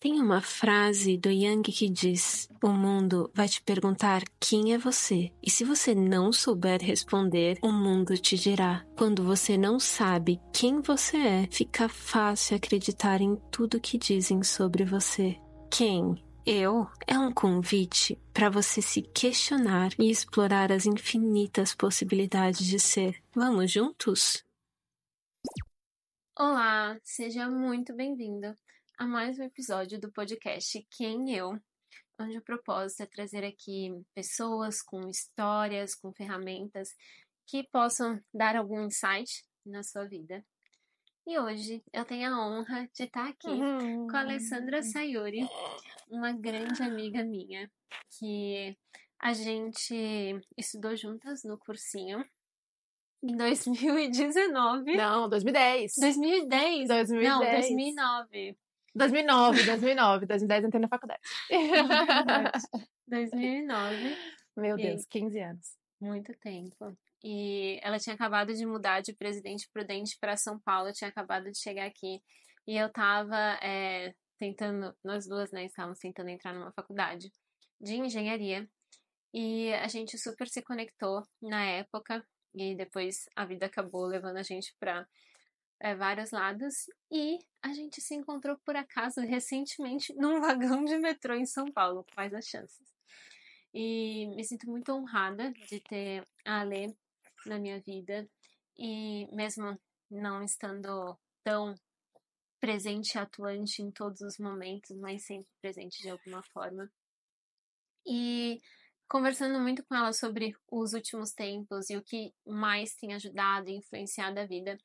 Tem uma frase do Yang que diz: O mundo vai te perguntar quem é você, e se você não souber responder, o mundo te dirá. Quando você não sabe quem você é, fica fácil acreditar em tudo que dizem sobre você. Quem? Eu é um convite para você se questionar e explorar as infinitas possibilidades de ser. Vamos juntos? Olá, seja muito bem-vindo a mais um episódio do podcast Quem Eu, onde o propósito é trazer aqui pessoas com histórias, com ferramentas que possam dar algum insight na sua vida. E hoje eu tenho a honra de estar aqui uhum. com a Alessandra uhum. Sayuri, uma grande amiga minha, que a gente estudou juntas no cursinho em 2019. Não, 2010. 2010. 2010. Não, 2009. 2009, 2009, 2010 entrei na faculdade. 2009. Meu Deus, 15 anos. Muito tempo. E ela tinha acabado de mudar de Presidente Prudente para São Paulo, tinha acabado de chegar aqui. E eu estava é, tentando, nós duas, né, estávamos tentando entrar numa faculdade de engenharia. E a gente super se conectou na época. E depois a vida acabou levando a gente para é, vários lados e a gente se encontrou por acaso recentemente num vagão de metrô em São Paulo, quais as chances? E me sinto muito honrada de ter a Ale na minha vida e mesmo não estando tão presente e atuante em todos os momentos, mas sempre presente de alguma forma. E conversando muito com ela sobre os últimos tempos e o que mais tem ajudado e influenciado a vida,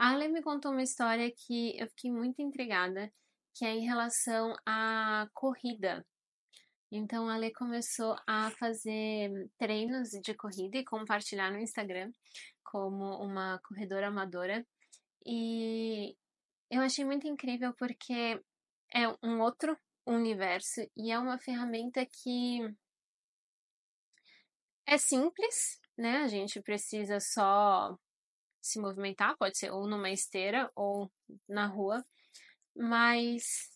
a Ale me contou uma história que eu fiquei muito intrigada, que é em relação à corrida. Então a Ale começou a fazer treinos de corrida e compartilhar no Instagram como uma corredora amadora. E eu achei muito incrível porque é um outro universo e é uma ferramenta que é simples, né? A gente precisa só se movimentar, pode ser ou numa esteira ou na rua, mas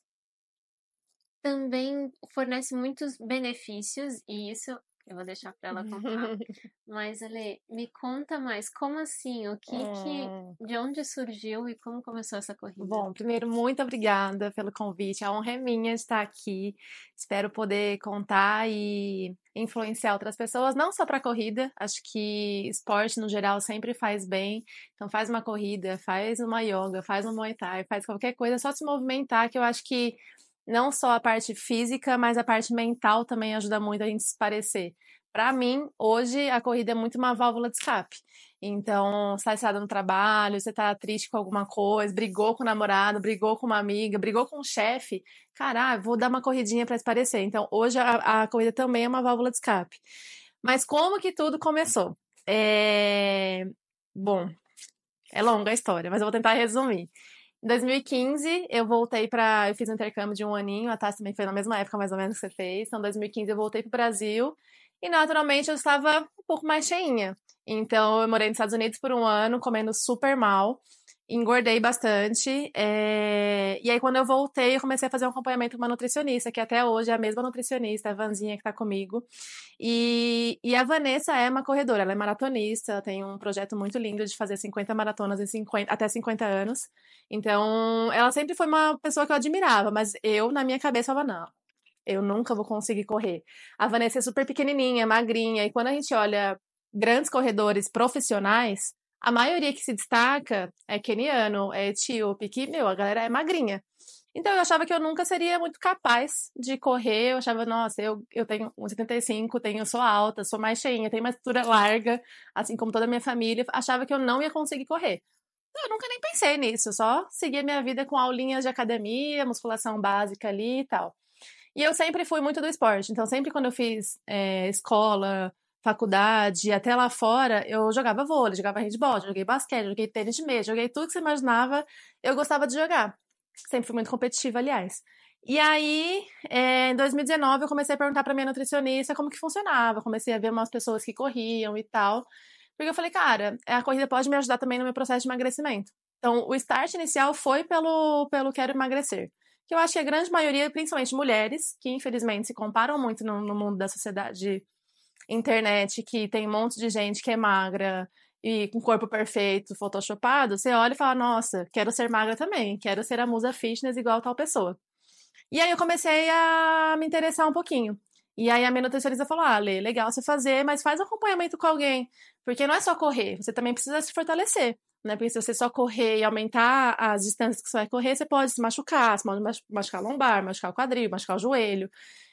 também fornece muitos benefícios e isso eu vou deixar para ela contar. Mas, Ale, me conta mais, como assim? O que, é... que de onde surgiu e como começou essa corrida? Bom, primeiro, muito obrigada pelo convite. A honra é minha estar aqui. Espero poder contar e influenciar outras pessoas, não só para corrida, acho que esporte no geral sempre faz bem. Então faz uma corrida, faz uma yoga, faz um Muay Thai, faz qualquer coisa, é só se movimentar que eu acho que não só a parte física, mas a parte mental também ajuda muito a gente se parecer. Para mim, hoje a corrida é muito uma válvula de escape. Então, está estrada no trabalho, você está triste com alguma coisa, brigou com o namorado, brigou com uma amiga, brigou com o chefe. caralho, ah, vou dar uma corridinha para se parecer. Então, hoje a, a corrida também é uma válvula de escape. Mas como que tudo começou? É... Bom, é longa a história, mas eu vou tentar resumir. Em 2015, eu voltei para. Eu fiz um intercâmbio de um aninho, a Tassi também foi na mesma época, mais ou menos, que você fez. Então, em 2015, eu voltei para o Brasil e, naturalmente, eu estava um pouco mais cheinha. Então, eu morei nos Estados Unidos por um ano, comendo super mal engordei bastante. É... E aí, quando eu voltei, eu comecei a fazer um acompanhamento com uma nutricionista, que até hoje é a mesma nutricionista, a Vanzinha, que tá comigo. E, e a Vanessa é uma corredora, ela é maratonista, ela tem um projeto muito lindo de fazer 50 maratonas em 50... até 50 anos. Então, ela sempre foi uma pessoa que eu admirava, mas eu, na minha cabeça, falava, não, eu nunca vou conseguir correr. A Vanessa é super pequenininha, magrinha, e quando a gente olha grandes corredores profissionais, a maioria que se destaca é keniano, é etíope, que, meu, a galera é magrinha. Então eu achava que eu nunca seria muito capaz de correr. Eu achava, nossa, eu, eu tenho 1,75, tenho, sou alta, sou mais cheinha, tenho uma estrutura larga, assim como toda a minha família. Achava que eu não ia conseguir correr. eu nunca nem pensei nisso, só seguia minha vida com aulinhas de academia, musculação básica ali e tal. E eu sempre fui muito do esporte, então sempre quando eu fiz é, escola, faculdade, até lá fora, eu jogava vôlei, jogava handball, joguei basquete, joguei tênis de mesa, joguei tudo que você imaginava, eu gostava de jogar. Sempre fui muito competitiva, aliás. E aí, é, em 2019, eu comecei a perguntar para minha nutricionista como que funcionava, comecei a ver umas pessoas que corriam e tal, porque eu falei, cara, a corrida pode me ajudar também no meu processo de emagrecimento. Então, o start inicial foi pelo, pelo quero emagrecer que eu acho que a grande maioria, principalmente mulheres, que infelizmente se comparam muito no, no mundo da sociedade internet que tem um monte de gente que é magra e com corpo perfeito, photoshopado, você olha e fala: Nossa, quero ser magra também, quero ser a musa fitness igual tal pessoa. E aí eu comecei a me interessar um pouquinho. E aí a minha nutricionista falou: Ah, Lê, legal você fazer, mas faz acompanhamento com alguém. Porque não é só correr, você também precisa se fortalecer. Né? Porque se você só correr e aumentar as distâncias que você vai correr, você pode se machucar, você pode machucar a lombar, machucar o quadril, machucar o joelho.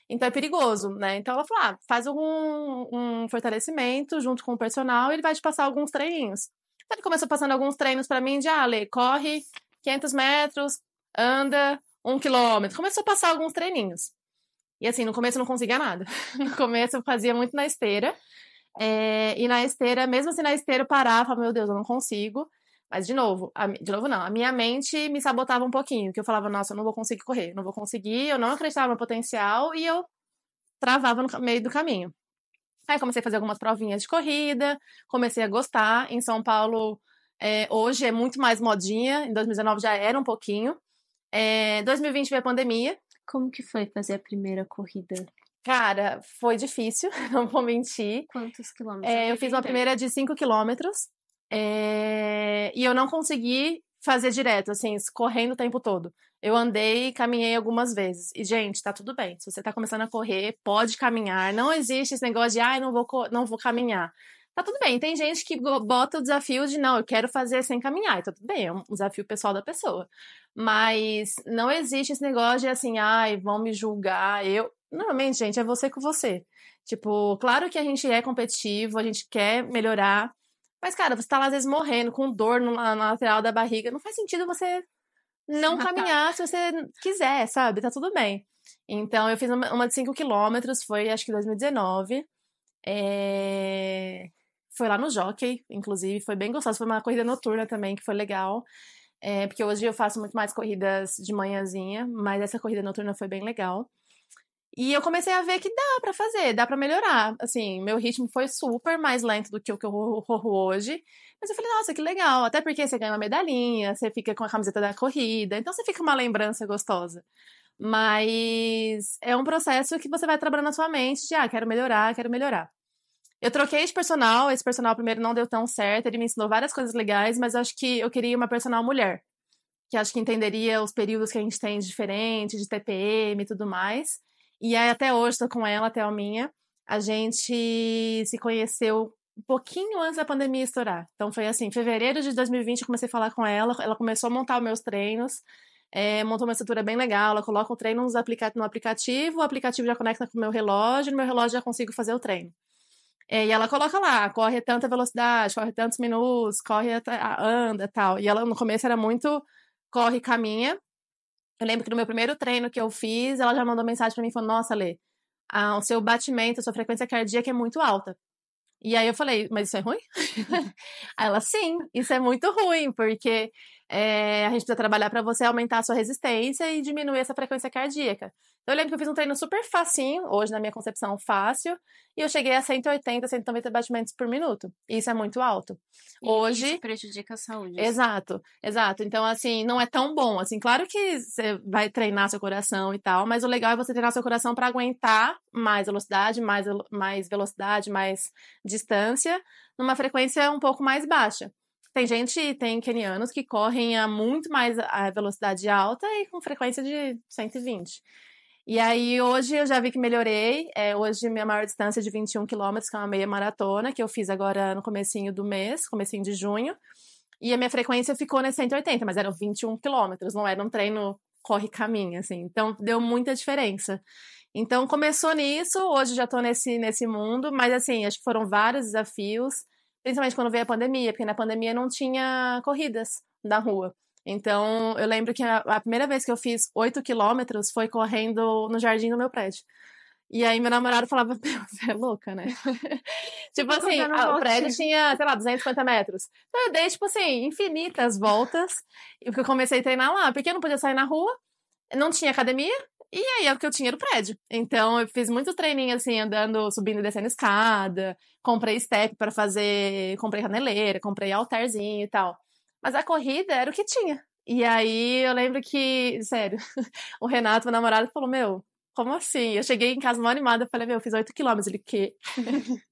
Então é perigoso, né? Então ela falou: ah, faz algum um fortalecimento junto com o personal e ele vai te passar alguns treininhos. Então ele começou passando alguns treinos para mim de, ah, Lê, corre 500 metros, anda um quilômetro. Começou a passar alguns treininhos. E assim, no começo eu não conseguia nada. No começo eu fazia muito na esteira. É, e na esteira, mesmo assim na esteira eu parava, meu Deus, eu não consigo. Mas, de novo, a, de novo não, a minha mente me sabotava um pouquinho, que eu falava, nossa, eu não vou conseguir correr, não vou conseguir, eu não acreditava no potencial e eu travava no meio do caminho. Aí comecei a fazer algumas provinhas de corrida, comecei a gostar. Em São Paulo, é, hoje é muito mais modinha, em 2019 já era um pouquinho. É, 2020 veio a pandemia. Como que foi fazer a primeira corrida? Cara, foi difícil, não vou mentir. Quantos quilômetros? É, eu fiz uma primeira de 5 quilômetros. É, e eu não consegui fazer direto, assim, correndo o tempo todo. Eu andei e caminhei algumas vezes. E, gente, tá tudo bem. Se você tá começando a correr, pode caminhar. Não existe esse negócio de, ai, ah, não vou, não vou caminhar. Tá tudo bem. Tem gente que bota o desafio de, não, eu quero fazer sem caminhar. E tá tudo bem, é um desafio pessoal da pessoa. Mas não existe esse negócio de, assim, ai, vão me julgar. Eu. Normalmente, gente, é você com você. Tipo, claro que a gente é competitivo, a gente quer melhorar mas, cara, você tá lá às vezes morrendo, com dor no, na lateral da barriga. Não faz sentido você não ah, tá. caminhar se você quiser, sabe? Tá tudo bem. Então, eu fiz uma, uma de 5 quilômetros, foi acho que 2019. É... Eh, foi lá no Jockey, inclusive, foi bem gostoso. Foi uma corrida noturna também, que foi legal. É, porque hoje eu faço muito mais corridas de manhãzinha, mas essa corrida noturna foi bem legal. E eu comecei a ver que dá para fazer, dá para melhorar. Assim, meu ritmo foi super mais lento do que o que eu corro hoje. Mas eu falei, nossa, que legal. Até porque você ganha uma medalhinha, você fica com a camiseta da corrida, então você fica uma lembrança gostosa. Mas é um processo que você vai trabalhando na sua mente de, ah, quero melhorar, quero melhorar. Eu troquei de personal, esse personal primeiro não deu tão certo, ele me ensinou várias coisas legais, mas acho que eu queria uma personal mulher, que acho que entenderia os períodos que a gente tem de diferente, de TPM e tudo mais. E aí, até hoje, estou com ela, até a minha. A gente se conheceu um pouquinho antes da pandemia estourar. Então, foi assim, em fevereiro de 2020, eu comecei a falar com ela. Ela começou a montar os meus treinos. É, montou uma estrutura bem legal. Ela coloca o treino no aplicativo, o aplicativo já conecta com o meu relógio, no meu relógio já consigo fazer o treino. É, e ela coloca lá, corre tanta velocidade, corre tantos minutos, corre, anda tal. E ela no começo era muito corre, caminha. Eu lembro que no meu primeiro treino que eu fiz, ela já mandou mensagem para mim falando: Nossa, Lê, a, o seu batimento, a sua frequência cardíaca é muito alta. E aí eu falei: Mas isso é ruim? ela: Sim, isso é muito ruim, porque é, a gente precisa trabalhar para você aumentar a sua resistência e diminuir essa frequência cardíaca. Então, eu lembro que eu fiz um treino super facinho, hoje na minha concepção fácil, e eu cheguei a 180, 190 batimentos por minuto. Isso é muito alto. E hoje isso prejudica a saúde. Exato, exato. Então, assim, não é tão bom. Assim, claro que você vai treinar seu coração e tal, mas o legal é você treinar seu coração para aguentar mais velocidade, mais, mais velocidade, mais distância, numa frequência um pouco mais baixa. Tem gente, tem kenianos que correm a muito mais a velocidade alta e com frequência de 120. E aí, hoje eu já vi que melhorei. É, hoje, minha maior distância é de 21 quilômetros, que é uma meia maratona, que eu fiz agora no comecinho do mês, comecinho de junho. E a minha frequência ficou nas 180, mas eram 21 quilômetros, não era um treino corre-caminho, assim. Então, deu muita diferença. Então, começou nisso, hoje já tô nesse, nesse mundo, mas assim, acho que foram vários desafios. Principalmente quando veio a pandemia, porque na pandemia não tinha corridas na rua. Então, eu lembro que a, a primeira vez que eu fiz 8 quilômetros foi correndo no jardim do meu prédio. E aí meu namorado falava, você é louca, né? tipo tá assim, a, ah, o prédio tinha, sei lá, 250 metros. Então eu dei, tipo assim, infinitas voltas, porque eu comecei a treinar lá, porque eu não podia sair na rua, não tinha academia, e aí é o que eu tinha era o prédio. Então eu fiz muito treininho assim, andando, subindo e descendo escada. Comprei step para fazer. Comprei caneleira, comprei altarzinho e tal. Mas a corrida era o que tinha. E aí eu lembro que, sério, o Renato, meu namorado, falou: Meu, como assim? Eu cheguei em casa mal animada, falei: Meu, eu fiz 8 quilômetros. Ele, quê?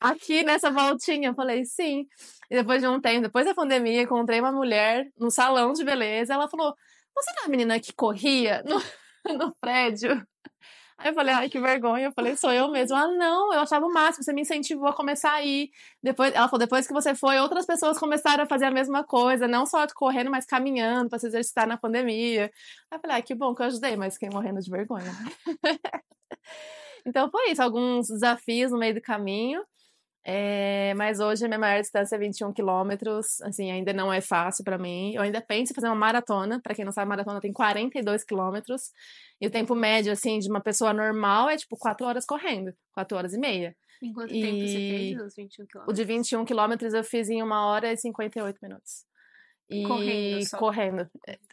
aqui nessa voltinha. Eu falei, sim. E depois de um tempo, depois da pandemia, encontrei uma mulher no salão de beleza. Ela falou: Você não é a menina que corria? no prédio. Aí eu falei, ai, que vergonha. Eu falei, sou eu mesmo. Ah, não, eu achava o máximo, você me incentivou a começar a ir. Depois, ela falou, depois que você foi, outras pessoas começaram a fazer a mesma coisa, não só correndo, mas caminhando para se exercitar na pandemia. Aí eu falei, ai, que bom que eu ajudei, mas fiquei morrendo de vergonha. então foi isso, alguns desafios no meio do caminho. É, mas hoje a minha maior distância é 21 quilômetros, assim, ainda não é fácil para mim. Eu ainda penso em fazer uma maratona, para quem não sabe, maratona tem 42 quilômetros, e o tempo médio, assim, de uma pessoa normal é tipo 4 horas correndo, 4 horas e meia. Enquanto tempo você fez os 21 quilômetros? O de 21 quilômetros eu fiz em 1 hora e 58 minutos. E correndo, só. correndo.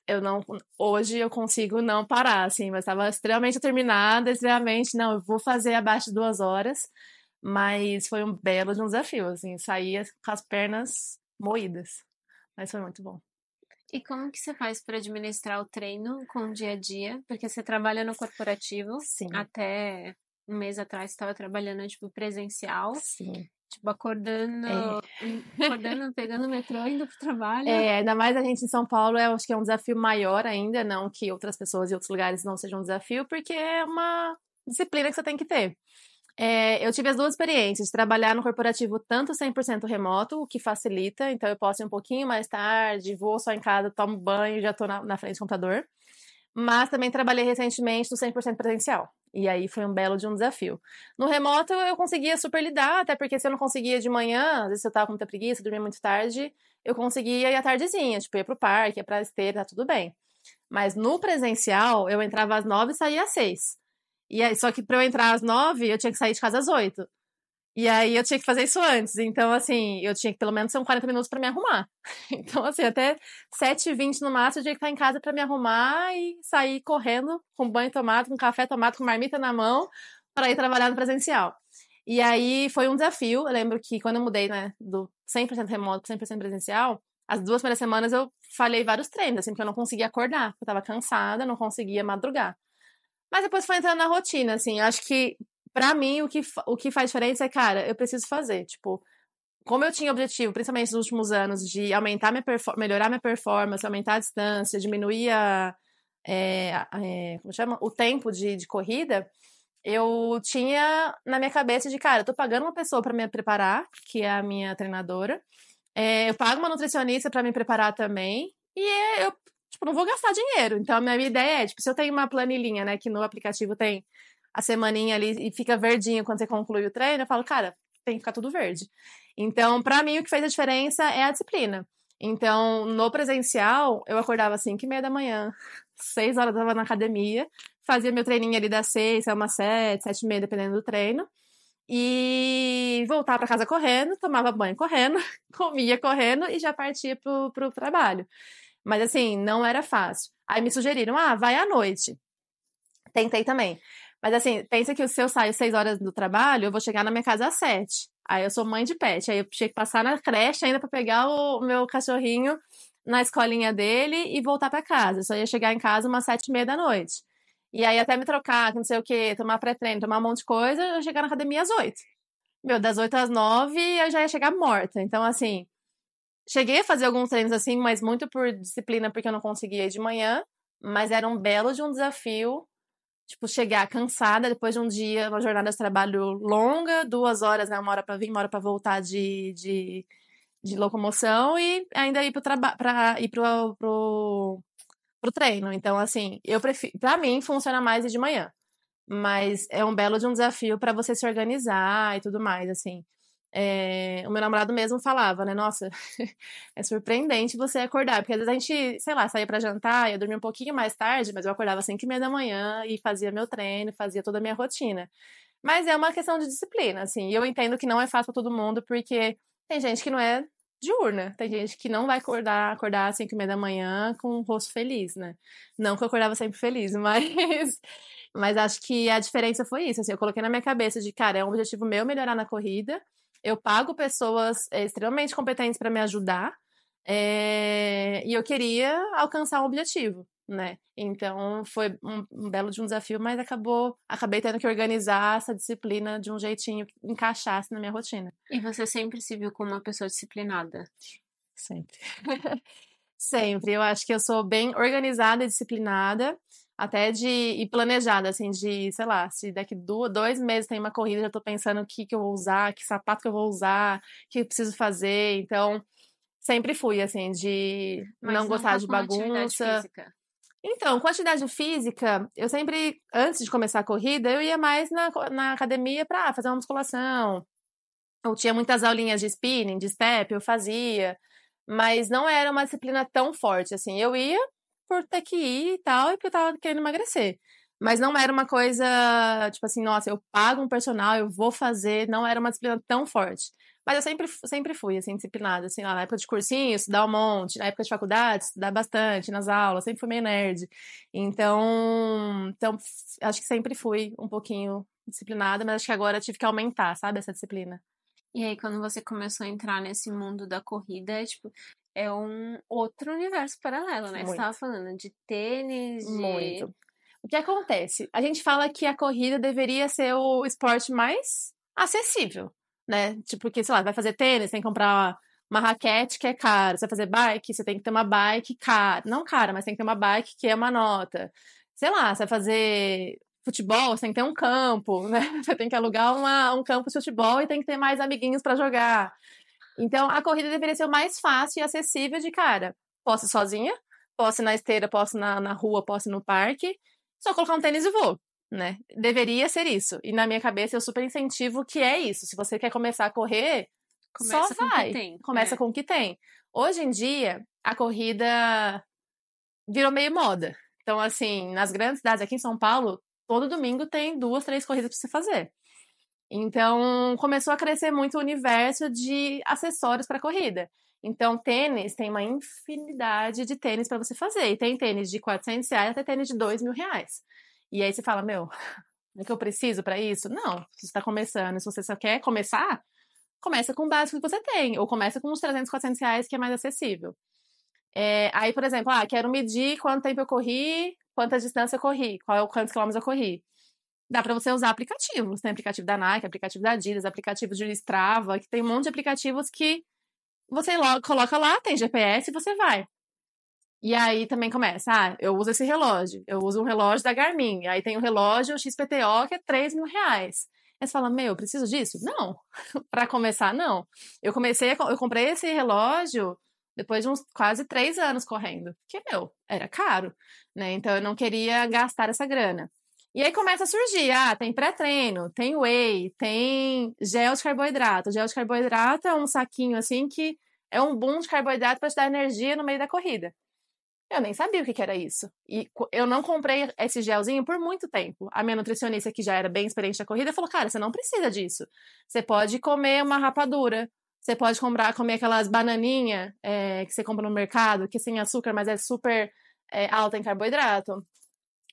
Eu não, hoje eu consigo não parar, assim, mas estava extremamente terminada, extremamente, não, eu vou fazer abaixo de duas horas. Mas foi um belo de um desafio, assim, sair com as pernas moídas. Mas foi muito bom. E como que você faz para administrar o treino com o dia a dia? Porque você trabalha no corporativo. Sim. Até um mês atrás estava trabalhando tipo presencial. Sim. Tipo, acordando, é. acordando, pegando o metrô, indo pro trabalho. É, ainda mais a gente em São Paulo, eu acho que é um desafio maior ainda, não que outras pessoas e outros lugares não sejam um desafio, porque é uma disciplina que você tem que ter. É, eu tive as duas experiências, trabalhar no corporativo tanto 100% remoto, o que facilita, então eu posso ir um pouquinho mais tarde, vou só em casa, tomo banho, já estou na, na, frente do computador. Mas também trabalhei recentemente no 100% presencial. E aí foi um belo de um desafio. No remoto eu conseguia super lidar, até porque se eu não conseguia de manhã, às vezes eu estava com muita preguiça, dormia muito tarde, eu conseguia ir à tardezinha, tipo, ia o parque, para a esteira, tá tudo bem. Mas no presencial, eu entrava às nove e saía às seis. E aí, só que para eu entrar às nove, eu tinha que sair de casa às oito. E aí eu tinha que fazer isso antes. Então, assim, eu tinha que pelo menos um 40 minutos para me arrumar. Então, assim, até 7h20 no máximo eu tinha que estar em casa para me arrumar e sair correndo com banho tomado, com café tomado, com marmita na mão, para ir trabalhar no presencial. E aí foi um desafio. Eu lembro que quando eu mudei, né, do 100% remoto para 100% presencial, as duas primeiras semanas eu falhei vários treinos, assim, porque eu não conseguia acordar, eu estava cansada, não conseguia madrugar. Mas depois foi entrando na rotina, assim. Acho que, para mim, o que, o que faz diferença é, cara, eu preciso fazer. Tipo, como eu tinha objetivo, principalmente nos últimos anos, de aumentar minha melhorar minha performance, aumentar a distância, diminuir a, é, é, como chama? o tempo de, de corrida, eu tinha na minha cabeça de, cara, eu tô pagando uma pessoa para me preparar, que é a minha treinadora, é, eu pago uma nutricionista para me preparar também, e é, eu tipo, não vou gastar dinheiro. Então, a minha ideia é, tipo, se eu tenho uma planilhinha, né, que no aplicativo tem a semaninha ali e fica verdinho quando você conclui o treino, eu falo, cara, tem que ficar tudo verde. Então, para mim, o que fez a diferença é a disciplina. Então, no presencial, eu acordava às 5 e meia da manhã, 6 horas eu estava na academia, fazia meu treininho ali das 6 a umas 7, 7 e meia, dependendo do treino. E voltava para casa correndo, tomava banho correndo, comia correndo e já partia pro, pro trabalho. Mas assim, não era fácil. Aí me sugeriram, ah, vai à noite. Tentei também. Mas assim, pensa que se eu saio seis horas do trabalho, eu vou chegar na minha casa às sete. Aí eu sou mãe de pet. Aí eu tinha que passar na creche ainda para pegar o meu cachorrinho na escolinha dele e voltar para casa. Eu só ia chegar em casa umas sete e meia da noite. E aí até me trocar, não sei o que, tomar pré-treino, tomar um monte de coisa, eu ia chegar na academia às oito. Meu, das oito às nove eu já ia chegar morta. Então, assim, Cheguei a fazer alguns treinos assim, mas muito por disciplina, porque eu não conseguia ir de manhã. Mas era um belo de um desafio. Tipo, chegar cansada depois de um dia, uma jornada de trabalho longa, duas horas, né? Uma hora para vir, uma hora para voltar de, de, de, locomoção e ainda ir pro trabalho, para ir pro, pro, pro treino. Então, assim, eu prefiro. Pra mim, funciona mais ir de manhã. Mas é um belo de um desafio para você se organizar e tudo mais, assim. É, o meu namorado mesmo falava, né? Nossa, é surpreendente você acordar, porque às vezes a gente, sei lá, saía para jantar, ia dormir um pouquinho mais tarde, mas eu acordava às 5 h meia da manhã e fazia meu treino, fazia toda a minha rotina. Mas é uma questão de disciplina, assim, e eu entendo que não é fácil para todo mundo, porque tem gente que não é diurna, né, tem gente que não vai acordar, acordar às 5 h meia da manhã com o um rosto feliz, né? Não que eu acordava sempre feliz, mas mas acho que a diferença foi isso, assim, eu coloquei na minha cabeça de, cara, é um objetivo meu melhorar na corrida, eu pago pessoas eh, extremamente competentes para me ajudar é, e eu queria alcançar um objetivo, né? Então foi um, um, belo de um desafio, mas acabou, acabei tendo que organizar essa disciplina de um jeitinho que encaixasse na minha rotina. E você sempre se viu como uma pessoa disciplinada? Sempre. sempre. Eu acho que eu sou bem organizada e disciplinada até de ir planejada, assim, de, sei lá, se daqui dois meses tem uma corrida, já tô pensando o que, que eu vou usar, que sapato que eu vou usar, o que eu preciso fazer. Então, sempre fui, assim, de Mas não, não gostar tá de bagunça. Então, com atividade física, eu sempre, antes de começar a corrida, eu ia mais na, na academia para fazer uma musculação. Eu tinha muitas aulinhas de spinning, de step, eu fazia. Mas não era uma disciplina tão forte, assim. Eu ia por ter que ir e tal, e porque eu tava querendo emagrecer. Mas não era uma uhum. coisa, tipo assim, nossa, eu pago um personal, eu vou fazer, não era uma disciplina tão forte. Mas eu sempre, sempre fui, assim, disciplinada, assim, lá na época de cursinho, estudar um monte, na época de faculdade, estudar bastante, nas aulas, sempre fui meio nerd. Então, então acho que sempre fui um pouquinho disciplinada, mas acho que agora tive que aumentar, sabe, essa disciplina. E aí, quando você começou a entrar nesse mundo da corrida, tipo, é um outro universo paralelo, né? Muito. Você estava falando de tênis, de... Muito. O que acontece? A gente fala que a corrida deveria ser o esporte mais acessível, né? Tipo, porque, sei lá, vai fazer tênis, tem que comprar uma raquete que é cara. Você vai fazer bike, você tem que ter uma bike cara. Não cara, mas tem que ter uma bike que é uma nota. Sei lá, você vai fazer futebol, você tem que ter um campo, né? Você tem que alugar uma, um campo de futebol e tem que ter mais amiguinhos para jogar. Então, a corrida deveria ser o mais fácil e acessível de cara. Posso ir sozinha, posso ir na esteira, posso ir na, na rua, posso ir no parque. Só colocar um tênis e vou, né? Deveria ser isso. E na minha cabeça, eu super incentivo que é isso. Se você quer começar a correr, Começa só vai. Tem, Começa é. com o que tem. Hoje em dia, a corrida virou meio moda. Então, assim, nas grandes cidades, aqui em São Paulo, todo domingo tem duas, três corridas para você fazer. Então, começou a crescer muito o universo de acessórios para corrida. Então, tênis tem uma infinidade de tênis para você fazer. E tem tênis de 400 reais até tênis de 2 mil reais. E aí você fala, meu, é que eu preciso para isso? Não, você está começando. Se você só quer começar, começa com o básico que você tem. Ou começa com uns 300, 400 reais, que é mais acessível. É, aí, por exemplo, ah, quero medir quanto tempo eu corri, quanta distância eu corri, quantos quilômetros eu corri dá para você usar aplicativos. Tem aplicativo da Nike, aplicativo da Adidas, aplicativo de Strava, que tem um monte de aplicativos que você coloca lá, tem GPS e você vai. E aí também começa, ah, eu uso esse relógio, eu uso um relógio da Garmin, aí tem o um relógio XPTO que é 3 mil reais. Aí você fala, meu, eu preciso disso? Não, para começar, não. Eu comecei, a, eu comprei esse relógio depois de uns quase três anos correndo, porque, meu, era caro, né? Então eu não queria gastar essa grana. E aí começa a surgir, ah, tem pré-treino, tem whey, tem gel de carboidrato. Gel de carboidrato é um saquinho assim que é um boom de carboidrato para te dar energia no meio da corrida. Eu nem sabia o que, era isso. E eu não comprei esse gelzinho por muito tempo. A minha nutricionista, que já era bem experiente na corrida, falou: Cara, você não precisa disso. Você pode comer uma rapadura. Você pode comprar, comer aquelas bananinhas é, que você compra no mercado, que é sem açúcar, mas é super é, alta em carboidrato.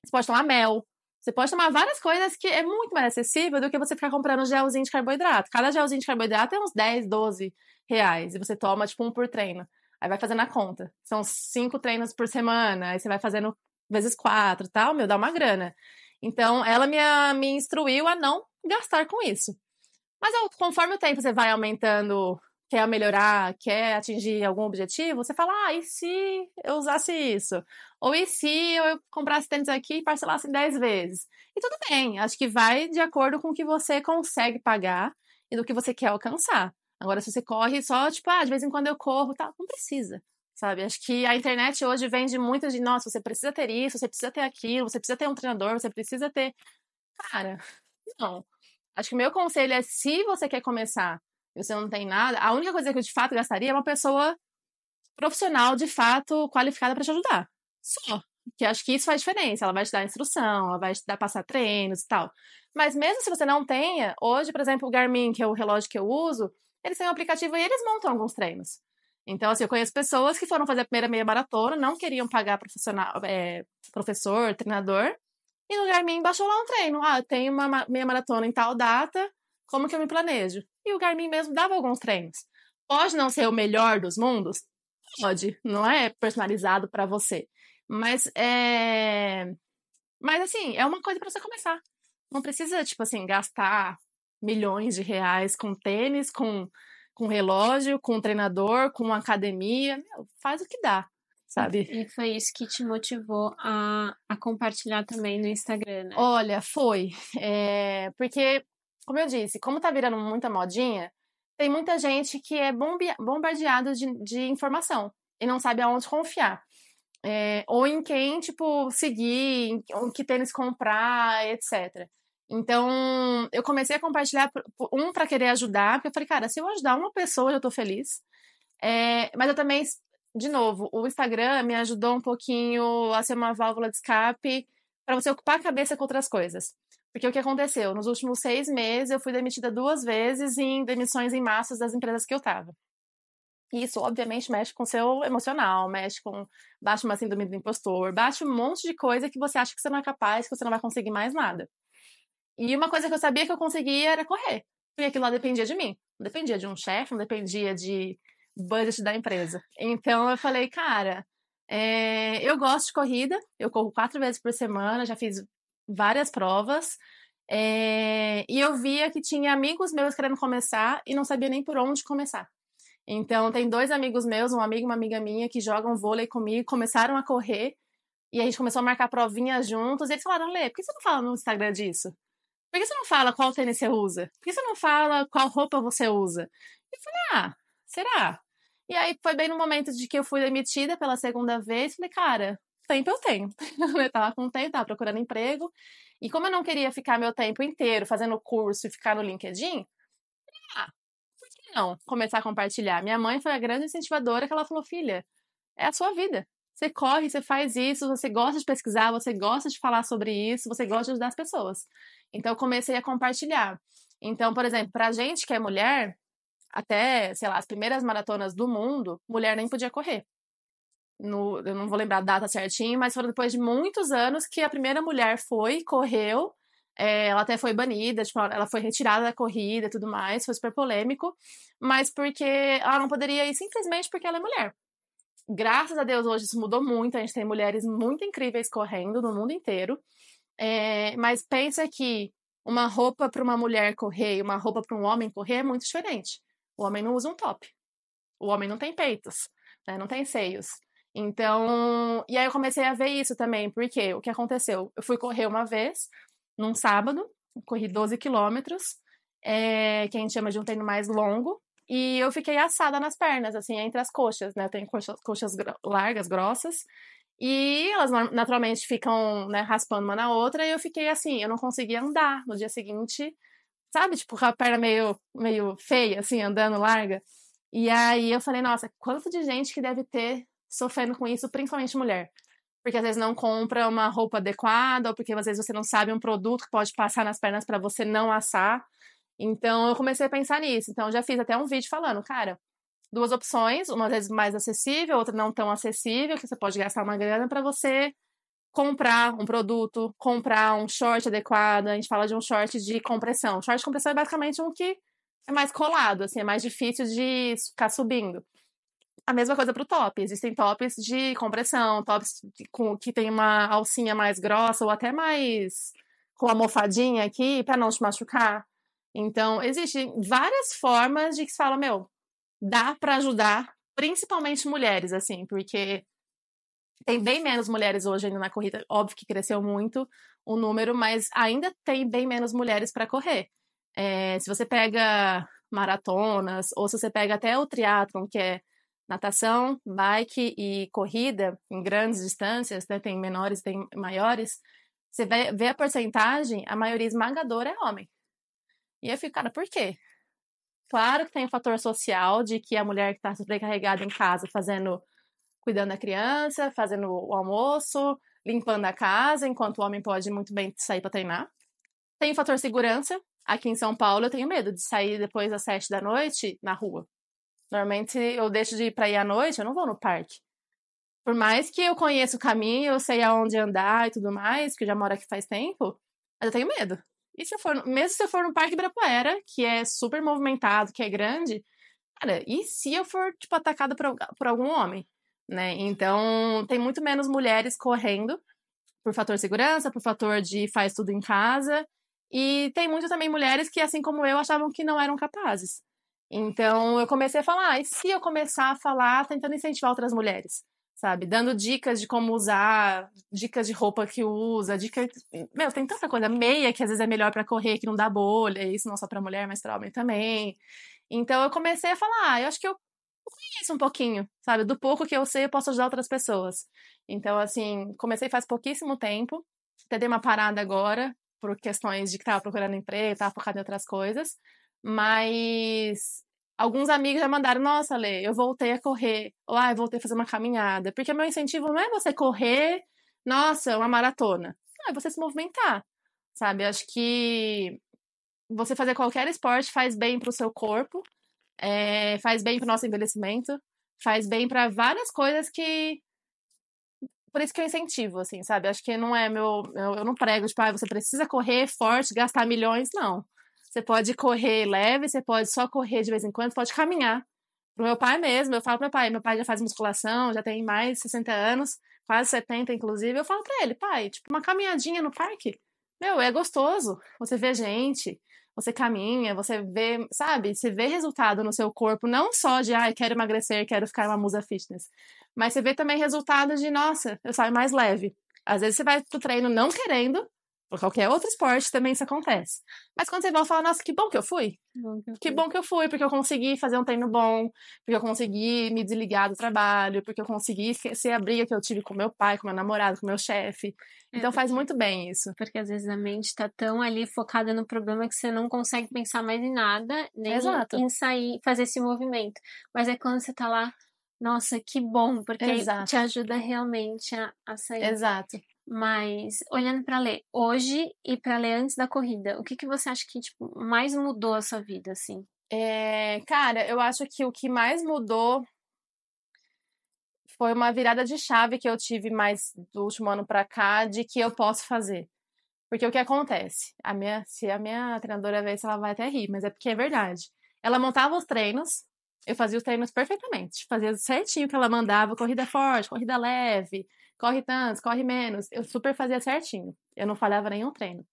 Você pode tomar mel. Você pode tomar várias coisas que é muito mais acessível do que você ficar comprando gelzinho de carboidrato. Cada gelzinho de carboidrato é uns 10, 12 reais. E você toma, tipo, um por treino. Aí vai fazendo a conta. São cinco treinos por semana. Aí você vai fazendo vezes quatro tal. Meu, dá uma grana. Então, ela me, me instruiu a não gastar com isso. Mas eu, conforme o tempo você vai aumentando, quer melhorar, quer atingir algum objetivo, você fala, ah, e se eu usasse isso? Ou e se eu comprasse tênis aqui e parcelasse em 10 vezes? E tudo bem, acho que vai de acordo com o que você consegue pagar e do que você quer alcançar. Agora, se você corre só, tipo, ah, de vez em quando eu corro, tá, não precisa sabe? Acho que a internet hoje vende muito de, nossa, você precisa ter isso, você precisa ter aquilo, você precisa ter um treinador, você precisa ter. Cara, não. Acho que o meu conselho é se você quer começar e você não tem nada, a única coisa que eu de fato gastaria é uma pessoa profissional, de fato, qualificada para te ajudar. Só. Que acho que isso faz diferença. Ela vai te dar instrução, ela vai te dar passar treinos e tal. Mas mesmo se você não tenha, hoje, por exemplo, o Garmin, que é o relógio que eu uso, eles têm um aplicativo e eles montam alguns treinos. Então, assim, eu conheço pessoas que foram fazer a primeira meia maratona, não queriam pagar profissional, é, professor, treinador, e no Garmin baixou lá um treino. Ah, tem uma meia maratona em tal data, como que eu me planejo? E o Garmin mesmo dava alguns treinos. Pode não ser o melhor dos mundos? Pode, não é personalizado para você. Mas é. Mas assim, é uma coisa para você começar. Não precisa, tipo assim, gastar milhões de reais com tênis, com, com relógio, com treinador, com academia. Meu, faz o que dá, sabe? E foi isso que te motivou a, a compartilhar também no Instagram, né? Olha, foi. É, porque, como eu disse, como tá virando muita modinha, tem muita gente que é bombardeada de, de informação e não sabe aonde confiar. É, ou em quem, tipo, seguir, em, que tênis comprar, etc. Então, eu comecei a compartilhar, um, para querer ajudar, porque eu falei, cara, se eu ajudar uma pessoa, eu tô feliz. É, mas eu também, de novo, o Instagram me ajudou um pouquinho a ser uma válvula de escape para você ocupar a cabeça com outras coisas. Porque o que aconteceu? Nos últimos seis meses, eu fui demitida duas vezes em demissões em massas das empresas que eu estava. Isso, obviamente, mexe com o seu emocional, mexe com. baixa uma síndrome do impostor, baixa um monte de coisa que você acha que você não é capaz, que você não vai conseguir mais nada. E uma coisa que eu sabia que eu conseguia era correr, E aquilo lá dependia de mim. Não dependia de um chefe, não dependia de budget da empresa. Então eu falei, cara, é... eu gosto de corrida, eu corro quatro vezes por semana, já fiz várias provas. É... E eu via que tinha amigos meus querendo começar e não sabia nem por onde começar. Então, tem dois amigos meus, um amigo e uma amiga minha, que jogam vôlei comigo, começaram a correr. E a gente começou a marcar provinhas juntos. E eles falaram, Lê, por que você não fala no Instagram disso? Por que você não fala qual tênis você usa? Por que você não fala qual roupa você usa? E eu falei, ah, será? E aí foi bem no momento de que eu fui demitida pela segunda vez. Falei, cara, tempo eu tenho. eu tava com tempo, tava procurando emprego. E como eu não queria ficar meu tempo inteiro fazendo curso e ficar no LinkedIn, ah, não começar a compartilhar. Minha mãe foi a grande incentivadora que ela falou: filha, é a sua vida. Você corre, você faz isso, você gosta de pesquisar, você gosta de falar sobre isso, você gosta de ajudar as pessoas. Então, eu comecei a compartilhar. Então, por exemplo, para a gente que é mulher, até, sei lá, as primeiras maratonas do mundo, mulher nem podia correr. No, eu não vou lembrar a data certinho, mas foram depois de muitos anos que a primeira mulher foi, correu é, ela até foi banida, tipo, ela foi retirada da corrida e tudo mais, foi super polêmico, mas porque ela não poderia ir simplesmente porque ela é mulher. Graças a Deus hoje isso mudou muito, a gente tem mulheres muito incríveis correndo no mundo inteiro. É, mas pensa que uma roupa para uma mulher correr e uma roupa para um homem correr é muito diferente. O homem não usa um top. O homem não tem peitos, né? não tem seios. Então, e aí eu comecei a ver isso também, porque o que aconteceu? Eu fui correr uma vez, num sábado, corri 12 quilômetros, é, que a gente chama de um treino mais longo, e eu fiquei assada nas pernas, assim, entre as coxas, né? Eu tenho coxas, coxas largas, grossas, e elas naturalmente ficam né, raspando uma na outra, e eu fiquei assim, eu não conseguia andar no dia seguinte, sabe? Tipo, com a perna meio, meio feia, assim, andando larga. E aí eu falei, nossa, quanto de gente que deve ter sofrendo com isso, principalmente mulher porque às vezes não compra uma roupa adequada, ou porque às vezes você não sabe um produto que pode passar nas pernas para você não assar. Então eu comecei a pensar nisso. Então já fiz até um vídeo falando, cara, duas opções, uma às vezes mais acessível, outra não tão acessível, que você pode gastar uma grana para você comprar um produto, comprar um short adequado. A gente fala de um short de compressão. Short de compressão é basicamente um que é mais colado, assim, é mais difícil de ficar subindo. A mesma coisa pro top. Existem tops de compressão, tops de, com, que tem uma alcinha mais grossa ou até mais com a aqui para não te machucar. Então, existem várias formas de que se fala, meu, dá para ajudar, principalmente mulheres, assim, porque tem bem menos mulheres hoje ainda na corrida. Óbvio que cresceu muito o número, mas ainda tem bem menos mulheres para correr. É, se você pega maratonas, ou se você pega até o triatlon, que é natação, bike e corrida em grandes distâncias, né? tem menores, tem maiores, você vê, vê a porcentagem, a maioria esmagadora é homem. E eu fico, cara, por quê? Claro que tem o fator social de que a mulher que está sobrecarregada em casa fazendo, cuidando da criança, fazendo o almoço, limpando a casa, enquanto o homem pode muito bem sair para treinar. Tem o fator segurança. Aqui em São Paulo eu tenho medo de sair depois das sete da noite na rua. Normalmente eu deixo de ir para ir à noite, eu não vou no parque. Por mais que eu conheça o caminho, eu sei aonde andar e tudo mais, que eu já moro aqui faz tempo, mas eu tenho medo. E se eu for, mesmo se eu for no Parque Ibirapuera, que é super movimentado, que é grande, cara, e se eu for, tipo, atacada por, por algum homem, né? Então, tem muito menos mulheres correndo, por fator segurança, por fator de faz tudo em casa, e tem muito também mulheres que, assim como eu, achavam que não eram capazes. Então eu comecei a falar, ah, e se eu começar a falar tentando incentivar outras mulheres? Sabe, dando dicas de como usar, dicas de roupa que usa, dicas. Meu, tem tanta coisa. Meia que às vezes é melhor para correr, que não dá bolha, isso não só para mulher, mas para homem também. Então eu comecei a falar, ah, eu acho que eu conheço um pouquinho, sabe? Do pouco que eu sei, eu posso ajudar outras pessoas. Então, assim, comecei faz pouquíssimo tempo, até dei uma parada agora, por questões de que tava procurando emprego, tava focada em outras coisas, mas Alguns amigos já mandaram, nossa, Lê, eu voltei a correr. Ou, ah, eu voltei a fazer uma caminhada. Porque meu incentivo não é você correr, nossa, uma maratona. Não, ah, é você se movimentar, sabe? Eu acho que você fazer qualquer esporte faz bem pro seu corpo, é, faz bem pro nosso envelhecimento, faz bem para várias coisas que por isso que eu incentivo, assim, sabe? Acho que não é meu. Eu, eu não prego, tipo, ah, você precisa correr forte, gastar milhões, não. Você pode correr leve, você pode só correr de vez em quando, pode caminhar. Pro meu pai mesmo, eu falo pro meu pai, meu pai já faz musculação, já tem mais de 60 anos, quase 70 inclusive, eu falo para ele, pai, tipo uma caminhadinha no parque, meu, é gostoso. Você vê gente, você caminha, você vê, sabe, você vê resultado no seu corpo, não só de, ai, ah, quero emagrecer, quero ficar uma musa fitness, mas você vê também resultado de, nossa, eu saio mais leve. Às vezes você vai pro treino não querendo, por qualquer outro esporte também isso acontece. Mas quando você volta, fala, nossa, que bom que eu fui. que, que bom que eu fui, porque eu consegui fazer um treino bom, porque eu consegui me desligar do trabalho, porque eu consegui esquecer a briga que eu tive com meu pai, com meu namorado, com meu chefe. É, então faz muito bem isso. Porque às vezes a mente tá tão ali focada no problema que você não consegue pensar mais em nada, nem Exato. em sair, fazer esse movimento. Mas é quando você tá lá, nossa, que bom, porque te ajuda realmente a, a sair. Exato. Mas olhando para ler hoje e para ler antes da corrida, o que, que você acha que tipo, mais mudou a sua vida, assim? É, cara, eu acho que o que mais mudou foi uma virada de chave que eu tive mais do último ano para cá de que eu posso fazer. Porque o que acontece? A minha, se a minha treinadora ver isso, ela vai até rir, mas é porque é verdade. Ela montava os treinos, eu fazia os treinos perfeitamente, fazia certinho o que ela mandava, corrida forte, corrida leve, corre tantos, corre menos. Eu super fazia certinho. Eu não falhava nenhum treino.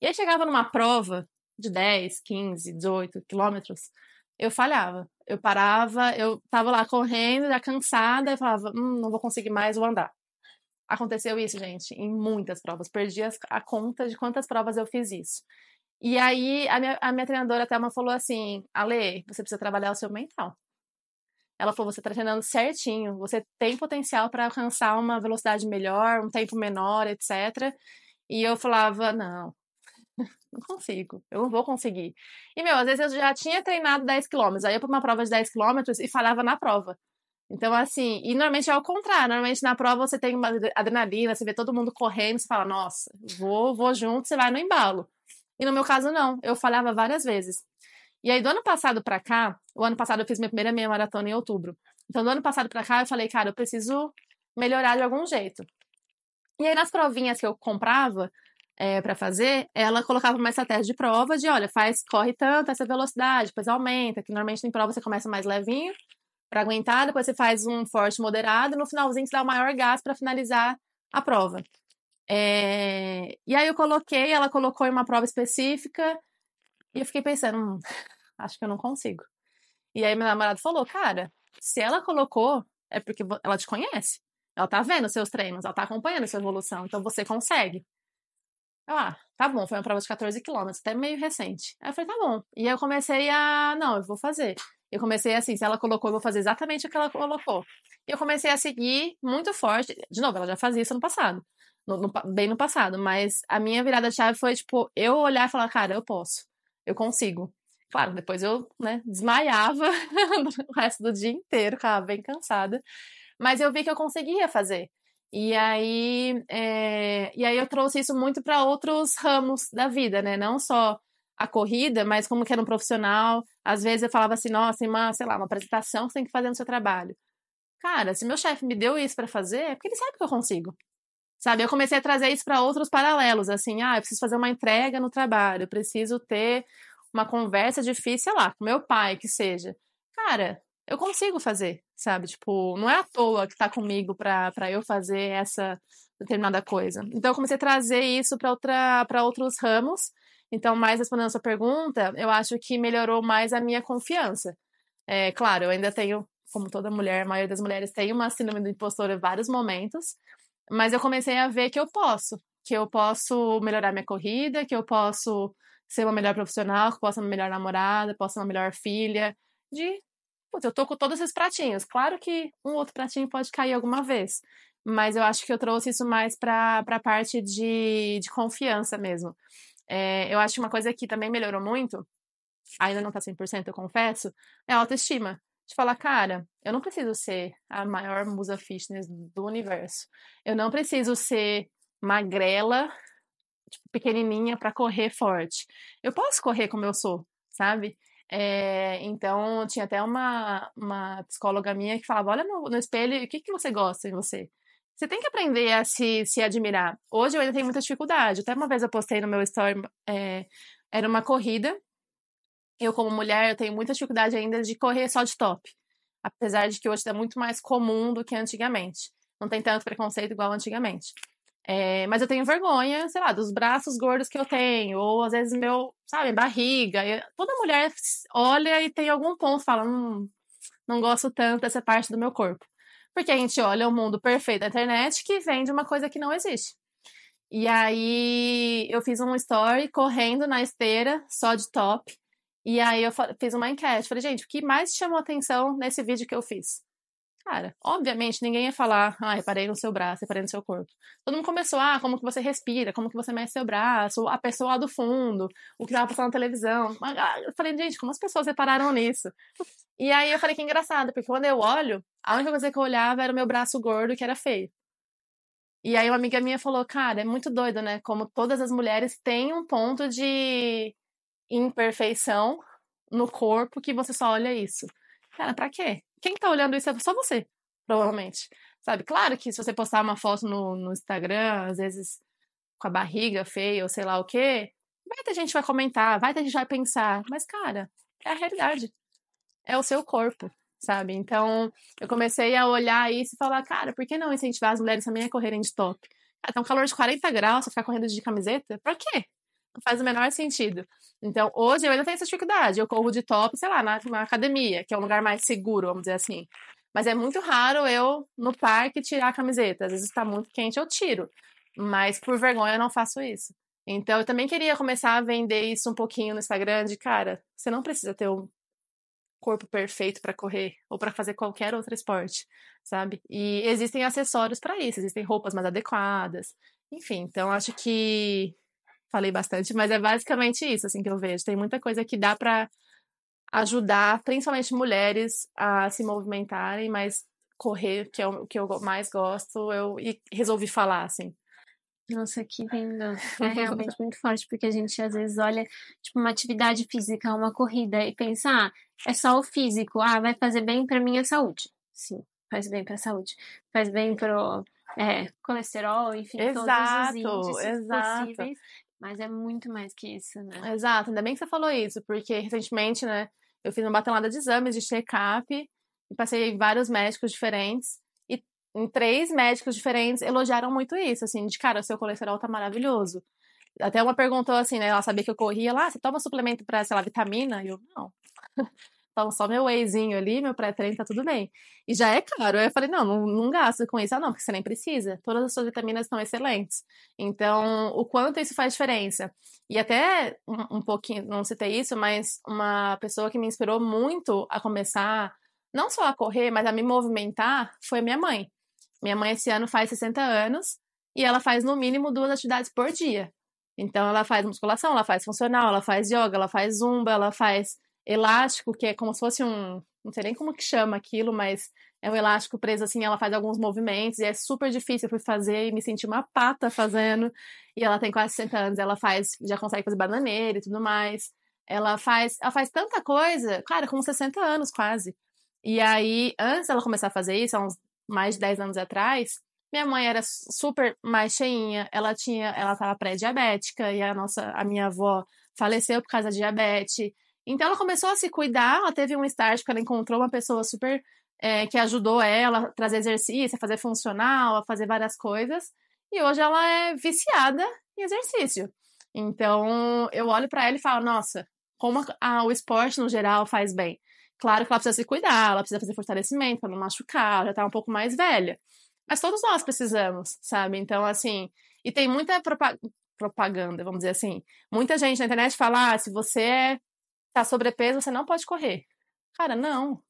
E aí chegava numa prova de 10, 15, 18 quilômetros, eu falhava. Eu parava, eu tava lá correndo, já cansada, e falava, hum, não vou conseguir mais, vou andar. Aconteceu isso, gente, em muitas provas. Perdi as, a conta de quantas provas eu fiz isso. E aí, a minha, a minha treinadora até uma falou assim: Ale, você precisa trabalhar o seu mental. Ela falou: você está treinando certinho, você tem potencial para alcançar uma velocidade melhor, um tempo menor, etc. E eu falava: não, não consigo, eu não vou conseguir. E, meu, às vezes eu já tinha treinado 10 quilômetros, aí eu para uma prova de 10 quilômetros e falava na prova. Então, assim, e normalmente é o contrário. Normalmente na prova você tem uma adrenalina, você vê todo mundo correndo, você fala, nossa, vou, vou junto, você vai no embalo. E no meu caso, não. Eu falava várias vezes. E aí, do ano passado para cá, o ano passado eu fiz minha primeira meia maratona em outubro. Então, do ano passado para cá, eu falei, cara, eu preciso melhorar de algum jeito. E aí, nas provinhas que eu comprava é, eh, para fazer, ela colocava uma estratégia de prova de, olha, faz, corre tanto essa velocidade, depois aumenta, que normalmente em prova você começa mais levinho para aguentar, depois você faz um forte moderado, e no finalzinho você dá o maior gás para finalizar a prova. É... E aí eu coloquei, ela colocou em uma prova específica, e eu fiquei pensando, hum, acho que eu não consigo. E aí meu namorado falou, cara, se ela colocou, é porque ela te conhece. Ela tá vendo seus treinos, ela tá acompanhando sua evolução, então você consegue. Eu, ah, tá bom, foi uma prova de 14 quilômetros, até meio recente. Aí eu falei, tá bom. E aí eu comecei a, não, eu vou fazer. Eu comecei assim, se ela colocou, eu vou fazer exatamente o que ela colocou. E eu comecei a seguir muito forte. De novo, ela já fazia isso no passado. No, no, bem no passado, mas a minha virada-chave foi, tipo, eu olhar e falar, cara, eu posso eu consigo. Claro, depois eu né, desmaiava o resto do dia inteiro, ficava bem cansada. Mas eu vi que eu conseguia fazer. E aí, é, e aí eu trouxe isso muito para outros ramos da vida, né? Não só a corrida, mas como que era um profissional. Às vezes eu falava assim, nossa, uma, sei lá, uma apresentação que você tem que fazer no seu trabalho. Cara, se meu chefe me deu isso para fazer, é porque ele sabe que eu consigo. Sabe, eu comecei a trazer isso para outros paralelos, assim, ah, eu preciso fazer uma entrega no trabalho, eu preciso ter uma conversa difícil, sei lá, com meu pai, que seja. Cara, eu consigo fazer, sabe? Tipo, não é à toa que tá comigo para eu fazer essa determinada coisa. Então, eu comecei a trazer isso para outros ramos. Então, mais respondendo a sua pergunta, eu acho que melhorou mais a minha confiança. É, claro, eu ainda tenho, como toda mulher, a maioria das mulheres tem uma síndrome do impostor em vários momentos, mas eu comecei a ver que eu posso, que eu posso melhorar minha corrida, que eu posso ser uma melhor profissional, que eu posso ser uma melhor namorada, posso ser uma melhor filha, de Putz, eu tô com todos esses pratinhos. Claro que um outro pratinho pode cair alguma vez, mas eu acho que eu trouxe isso mais para a parte de, de confiança mesmo. É, eu acho que uma coisa que também melhorou muito, ainda não tá 100%, eu confesso, é a autoestima. De falar, cara, eu não preciso ser a maior musa fitness do universo. Eu não preciso ser magrela, tipo, pequenininha para correr forte. Eu posso correr como eu sou, sabe? É, então, tinha até uma, uma psicóloga minha que falava: olha no, no espelho, o que, que você gosta em você? Você tem que aprender a se, se admirar. Hoje eu ainda tenho muita dificuldade. Até uma vez eu postei no meu story, é, era uma corrida. Eu, como mulher, eu tenho muita dificuldade ainda de correr só de top apesar de que hoje é muito mais comum do que antigamente. Não tem tanto preconceito igual antigamente. É, mas eu tenho vergonha, sei lá, dos braços gordos que eu tenho, ou às vezes meu, sabe, barriga. Eu, toda mulher olha e tem algum ponto, fala, hum, não gosto tanto dessa parte do meu corpo. Porque a gente olha o mundo perfeito da internet que vende uma coisa que não existe. E aí eu fiz um story correndo na esteira, só de top, e aí eu fiz uma enquete, falei, gente, o que mais chamou atenção nesse vídeo que eu fiz? Cara, obviamente ninguém ia falar, ah, reparei no seu braço, reparei no seu corpo. Todo mundo começou, ah, como que você respira, como que você mexe seu braço, a pessoa lá do fundo, o que tava passando na televisão. Ah, eu falei, gente, como as pessoas repararam nisso? E aí eu falei que é engraçado, porque quando eu olho, a única coisa que eu olhava era o meu braço gordo, que era feio. E aí uma amiga minha falou, cara, é muito doido, né? Como todas as mulheres têm um ponto de imperfeição no corpo que você só olha isso. Cara, pra quê? Quem tá olhando isso é só você, provavelmente. Sabe? Claro que se você postar uma foto no, no Instagram, às vezes com a barriga feia ou sei lá o quê, vai ter gente que vai comentar, vai ter gente que vai pensar. Mas, cara, é a realidade. É o seu corpo, sabe? Então, eu comecei a olhar isso e falar, cara, por que não incentivar as mulheres também a correrem de top? Ah, tá um calor de 40 graus, você ficar correndo de camiseta? Pra quê? Não faz o menor sentido. Então, hoje eu ainda tenho essa dificuldade. Eu corro de top, sei lá, na, na academia, que é um lugar mais seguro, vamos dizer assim. Mas é muito raro eu, no parque, tirar a camiseta. Às vezes está muito quente, eu tiro. Mas por vergonha eu não faço isso. Então, eu também queria começar a vender isso um pouquinho no Instagram, de cara, você não precisa ter um corpo perfeito para correr ou para fazer qualquer outro esporte, sabe? E existem acessórios para isso, existem roupas mais adequadas, enfim. Então, acho que falei bastante, mas é basicamente isso assim que eu vejo. Tem muita coisa que dá para ajudar, principalmente mulheres a se movimentarem, mas correr, que é o que eu mais gosto, eu e resolvi falar assim. Nossa, que lindo. É realmente muito forte, porque a gente às vezes olha, tipo, uma atividade física, uma corrida, e pensa, ah, é só o físico, ah, vai fazer bem pra minha saúde. Sim, faz bem pra saúde. Faz bem pro é, colesterol, enfim, exato, todos os índices exato. possíveis. Mas é muito mais que isso, né? Exato, ainda bem que você falou isso, porque recentemente, né, eu fiz uma batalhada de exames de check-up e passei vários médicos diferentes. E em três médicos diferentes elogiaram muito isso, assim, de cara, o seu colesterol tá maravilhoso. Até uma perguntou assim, né? Ela sabia que eu corria lá, ah, você toma suplemento pra, sei lá, vitamina? E eu, não. Então, só meu wheyzinho ali, meu pré-treino, tá tudo bem. E já é caro. Aí eu falei, não, não, não gasto com isso. Ah, não, porque você nem precisa. Todas as suas vitaminas estão excelentes. Então, o quanto isso faz diferença. E até um, um pouquinho, não citei isso, mas uma pessoa que me inspirou muito a começar, não só a correr, mas a me movimentar, foi minha mãe. Minha mãe esse ano faz 60 anos e ela faz no mínimo duas atividades por dia. Então ela faz musculação, ela faz funcional, ela faz yoga, ela faz zumba, ela faz elástico, que é como se fosse um. Não sei nem como que chama aquilo, mas é um elástico preso assim, ela faz alguns movimentos e é super difícil. para fazer e me senti uma pata fazendo. E ela tem quase 60 anos, ela faz, já consegue fazer bananeira e tudo mais. Ela faz, ela faz tanta coisa, cara, com 60 anos quase. E aí, antes dela começar a fazer isso, há uns mais de 10 anos atrás, minha mãe era super mais cheinha, ela tinha, ela tava pré-diabética e a nossa, a minha avó faleceu por causa da diabetes. Então ela começou a se cuidar, ela teve um start que ela encontrou uma pessoa super é, que ajudou ela a trazer exercício, a fazer funcional, a fazer várias coisas. E hoje ela é viciada em exercício. Então eu olho para ela e falo, nossa, como a, o esporte no geral faz bem. Claro que ela precisa se cuidar, ela precisa fazer fortalecimento para não machucar, ela já tá um pouco mais velha. Mas todos nós precisamos, sabe? Então, assim, e tem muita propaganda, vamos dizer assim. Muita gente na internet fala: ah, se você é tá sobrepeso, você não pode correr. Cara, não.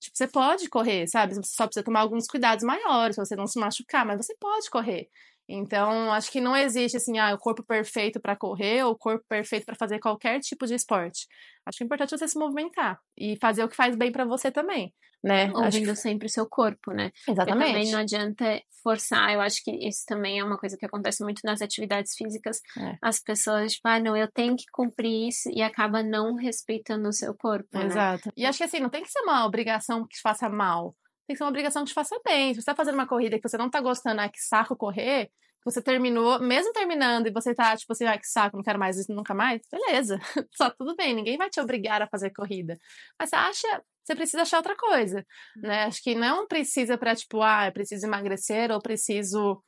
Tipo, você pode correr, sabe? Você só precisa tomar alguns cuidados maiores pra você não se machucar, mas você pode correr. Então, acho que não existe assim, ah, o corpo perfeito para correr ou o corpo perfeito para fazer qualquer tipo de esporte. Acho que é importante você se movimentar e fazer o que faz bem para você também, né? Ouvindo acho... sempre o seu corpo, né? Exatamente. também não adianta forçar. Eu acho que isso também é uma coisa que acontece muito nas atividades físicas. É. As pessoas, tipo, ah, não, eu tenho que cumprir isso e acaba não respeitando o seu corpo, né? Exato. Né? E acho que assim, não tem que ser uma obrigação que te faça mal tem que ser uma obrigação que te faça bem. Se você está fazendo uma corrida que você não está gostando, é que saco correr, você terminou, mesmo terminando, e você tá, tipo assim, ah, que saco, não quero mais isso nunca mais, beleza. Só tudo bem, ninguém vai te obrigar a fazer corrida. Mas você acha, você precisa achar outra coisa, hum. né? Acho que não precisa para tipo, ah, eu preciso emagrecer ou preciso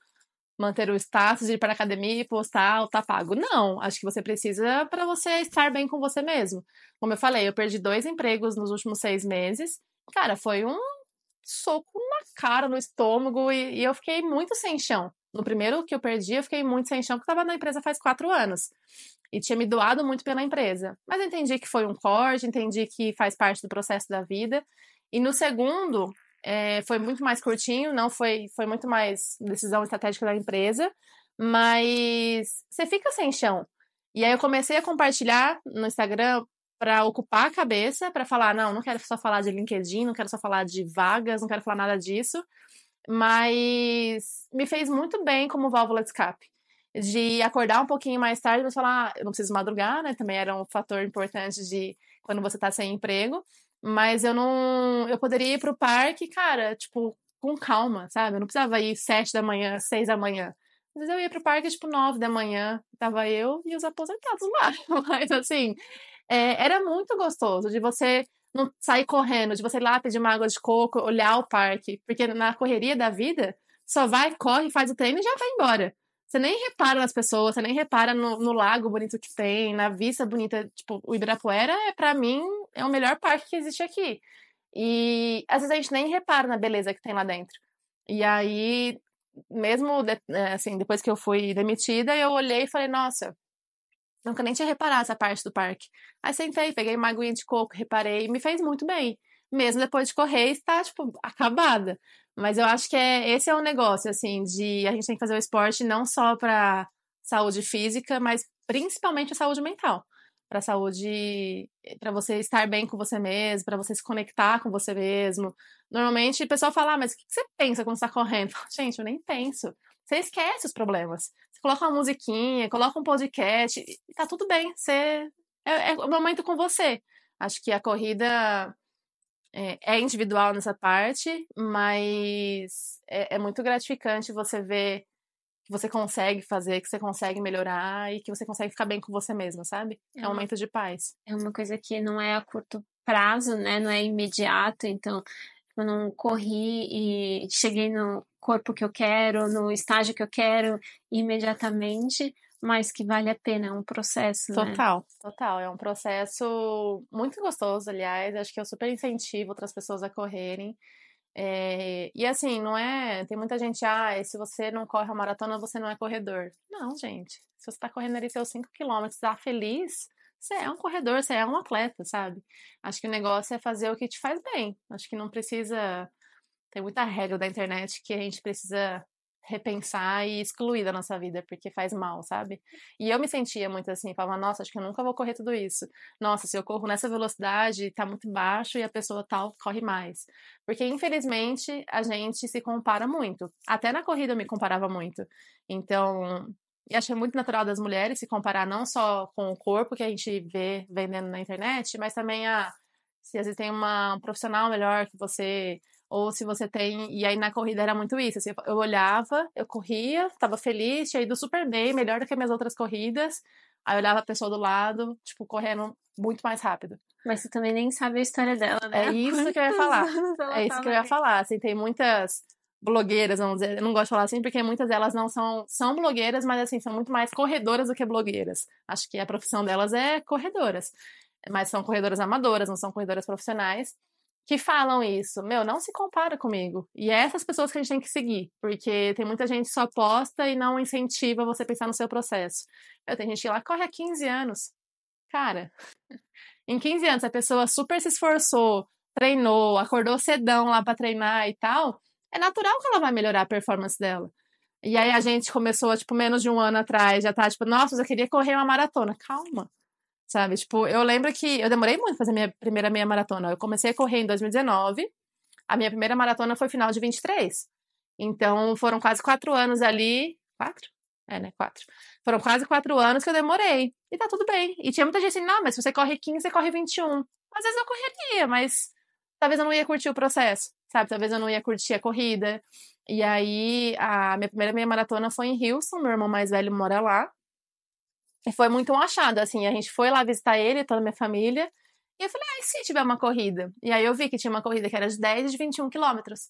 manter o status de ir para academia e postar o tá pago. Não, acho que você precisa para você estar bem com você mesmo. Como eu falei, eu perdi dois empregos nos últimos seis meses. Cara, foi um soco na cara, no estômago, e, e, eu fiquei muito sem chão. No primeiro que eu perdi, eu fiquei muito sem chão, porque eu tava na empresa faz quatro anos. E tinha me doado muito pela empresa. Mas eu entendi que foi um corte, entendi que faz parte do processo da vida. E no segundo, é, foi muito mais curtinho, não foi, foi muito mais decisão estratégica da empresa. Mas você fica sem chão. E aí eu comecei a compartilhar no Instagram para ocupar a cabeça, para falar, não, não quero só falar de LinkedIn, não quero só falar de vagas, não quero falar nada disso, mas me fez muito bem como válvula de escape. De acordar um pouquinho mais tarde, mas falar, ah, não preciso madrugar, né? Também era um fator importante de quando você tá sem emprego. Mas eu não. Eu poderia ir pro parque, cara, tipo, com calma, sabe? Eu não precisava ir sete da manhã, seis da manhã. Às vezes eu ia pro parque, tipo, nove da manhã, tava eu e os aposentados lá. Mas assim, é, era muito gostoso de você não sair correndo, de você ir lá pedir uma água de coco, olhar o parque, porque na correria da vida só vai, corre, faz o treino e já vai embora. Você nem repara nas pessoas, você nem repara no, no lago bonito que tem, na vista bonita, tipo, o Ibirapuera é para mim é o melhor parque que existe aqui. E às vezes a gente nem repara na beleza que tem lá dentro. E aí, mesmo é, assim, depois que eu fui demitida, eu olhei e falei, nossa, Nunca nem tinha reparado essa parte do parque. Aí sentei, peguei uma aguinha de coco, reparei, me fez muito bem. Mesmo depois de correr, está, tipo, acabada. Mas eu acho que é, esse é o negócio, assim, de a gente tem que fazer o esporte não só para saúde física, mas principalmente a saúde mental. Para saúde, para você estar bem com você mesmo, para você se conectar com você mesmo. Normalmente o pessoal fala, ah, mas o que você pensa quando está correndo? Gente, eu nem penso. Você esquece os problemas. Você coloca uma musiquinha, coloca um podcast, e tá tudo bem. Você é, é o momento com você. Acho que a corrida é, é, individual nessa parte, mas é, é, muito gratificante você ver que você consegue fazer, que você consegue melhorar e que você consegue ficar bem com você mesma, sabe? É, é um momento de paz. É uma coisa que não é a curto prazo, né? Não é imediato, então tipo, eu não corri e cheguei no corpo que eu quero, no estágio que eu quero imediatamente, mas que vale a pena, é um processo. Né? Total, né? total. É um processo muito gostoso, aliás. Acho que eu super incentivo outras pessoas a correrem. É, e assim, não é. Tem muita gente, ah, se você não corre a maratona, você não é corredor. Não, gente. Se você está correndo ali seus 5 km, tá feliz, você é um corredor, você é um atleta, sabe? Acho que o negócio é fazer o que te faz bem. Acho que não precisa tem muita regra da internet que a gente precisa repensar e excluir da nossa vida, porque faz mal, sabe? E eu me sentia muito assim, falava, nossa, acho que eu nunca vou correr tudo isso. Nossa, se eu corro nessa velocidade, tá muito baixo e a pessoa tal corre mais. Porque, infelizmente, a gente se compara muito. Até na corrida eu me comparava muito. Então, e achei é muito natural das mulheres se comparar não só com o corpo que a gente vê vendendo na internet, mas também a ah, se às vezes tem uma um profissional melhor que você ou se você tem. E aí na corrida era muito isso. Assim, eu olhava, eu corria, tava feliz, tinha ido super bem, melhor do que minhas outras corridas. Aí eu olhava a pessoa do lado, tipo, correndo muito mais rápido. Mas você também nem sabe a história dela, né? É isso Quantos que eu ia falar. É isso que eu ia falar. Assim, tem muitas blogueiras, vamos dizer, eu não gosto de falar assim, porque muitas delas não são, são blogueiras, mas assim, são muito mais corredoras do que blogueiras. Acho que a profissão delas é corredoras. Mas são corredoras amadoras, não são corredoras profissionais que falam isso. Meu, não se compara comigo. E é essas pessoas que a gente tem que seguir, porque tem muita gente só aposta e não incentiva você pensar no seu processo. Eu tenho gente que lá corre há 15 anos. Cara, em 15 anos a pessoa super se esforçou, treinou, acordou cedão lá para treinar e tal, é natural que ela vai melhorar a performance dela. E aí a gente começou, tipo, menos de um ano atrás, já tá, tipo, nossa, eu queria correr uma maratona. Calma sabe? Tipo, eu lembro que eu demorei muito pra fazer minha primeira meia maratona. Eu comecei a correr em 2019, a minha primeira maratona foi final de 23. Então, foram quase quatro anos ali. Quatro? É, né? Quatro. Foram quase quatro anos que eu demorei. E tá tudo bem. E tinha muita gente assim, não, mas se você corre 15, você corre 21. Às vezes eu correria, mas talvez eu não ia curtir o processo, sabe? Talvez eu não ia curtir a corrida. E aí, a minha primeira meia maratona foi em Houston, meu irmão mais velho mora lá. E foi muito um achado, assim. A gente foi lá visitar ele, toda a minha família. E eu falei, ah, e se tiver uma corrida? E aí eu vi que tinha uma corrida que era de 10 e de 21 quilômetros.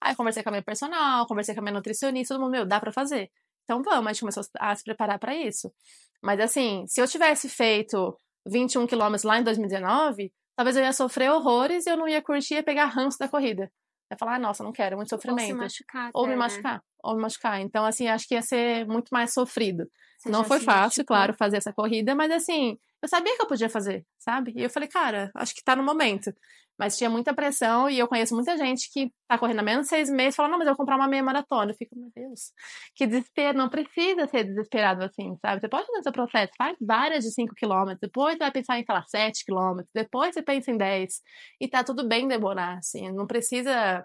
Aí eu conversei com a minha personal, conversei com a minha nutricionista, todo mundo, meu, dá pra fazer. Então vamos, a gente começou a se preparar para isso. Mas assim, se eu tivesse feito 21 quilômetros lá em 2019, talvez eu ia sofrer horrores e eu não ia curtir e pegar ranço da corrida. Vai é falar, ah, nossa, não quero, é muito sofrimento. Ou, machucar, ou me né? machucar. Né? Ou me machucar. Então, assim, acho que ia ser muito mais sofrido. Você não foi fácil, machucou. claro, fazer essa corrida, mas assim, eu sabia que eu podia fazer, sabe? E eu falei, cara, acho que tá no momento. Mas tinha muita pressão e eu conheço muita gente que tá correndo há menos seis meses e fala, não, mas eu vou comprar uma meia maratona. Eu fico, meu Deus, que desespero. Não precisa ser desesperado assim, sabe? Você pode fazer seu processo, faz várias de cinco quilômetros, depois você vai pensar em, sei lá, sete quilômetros, depois você pensa em dez E tá tudo bem demorar, assim. Não precisa...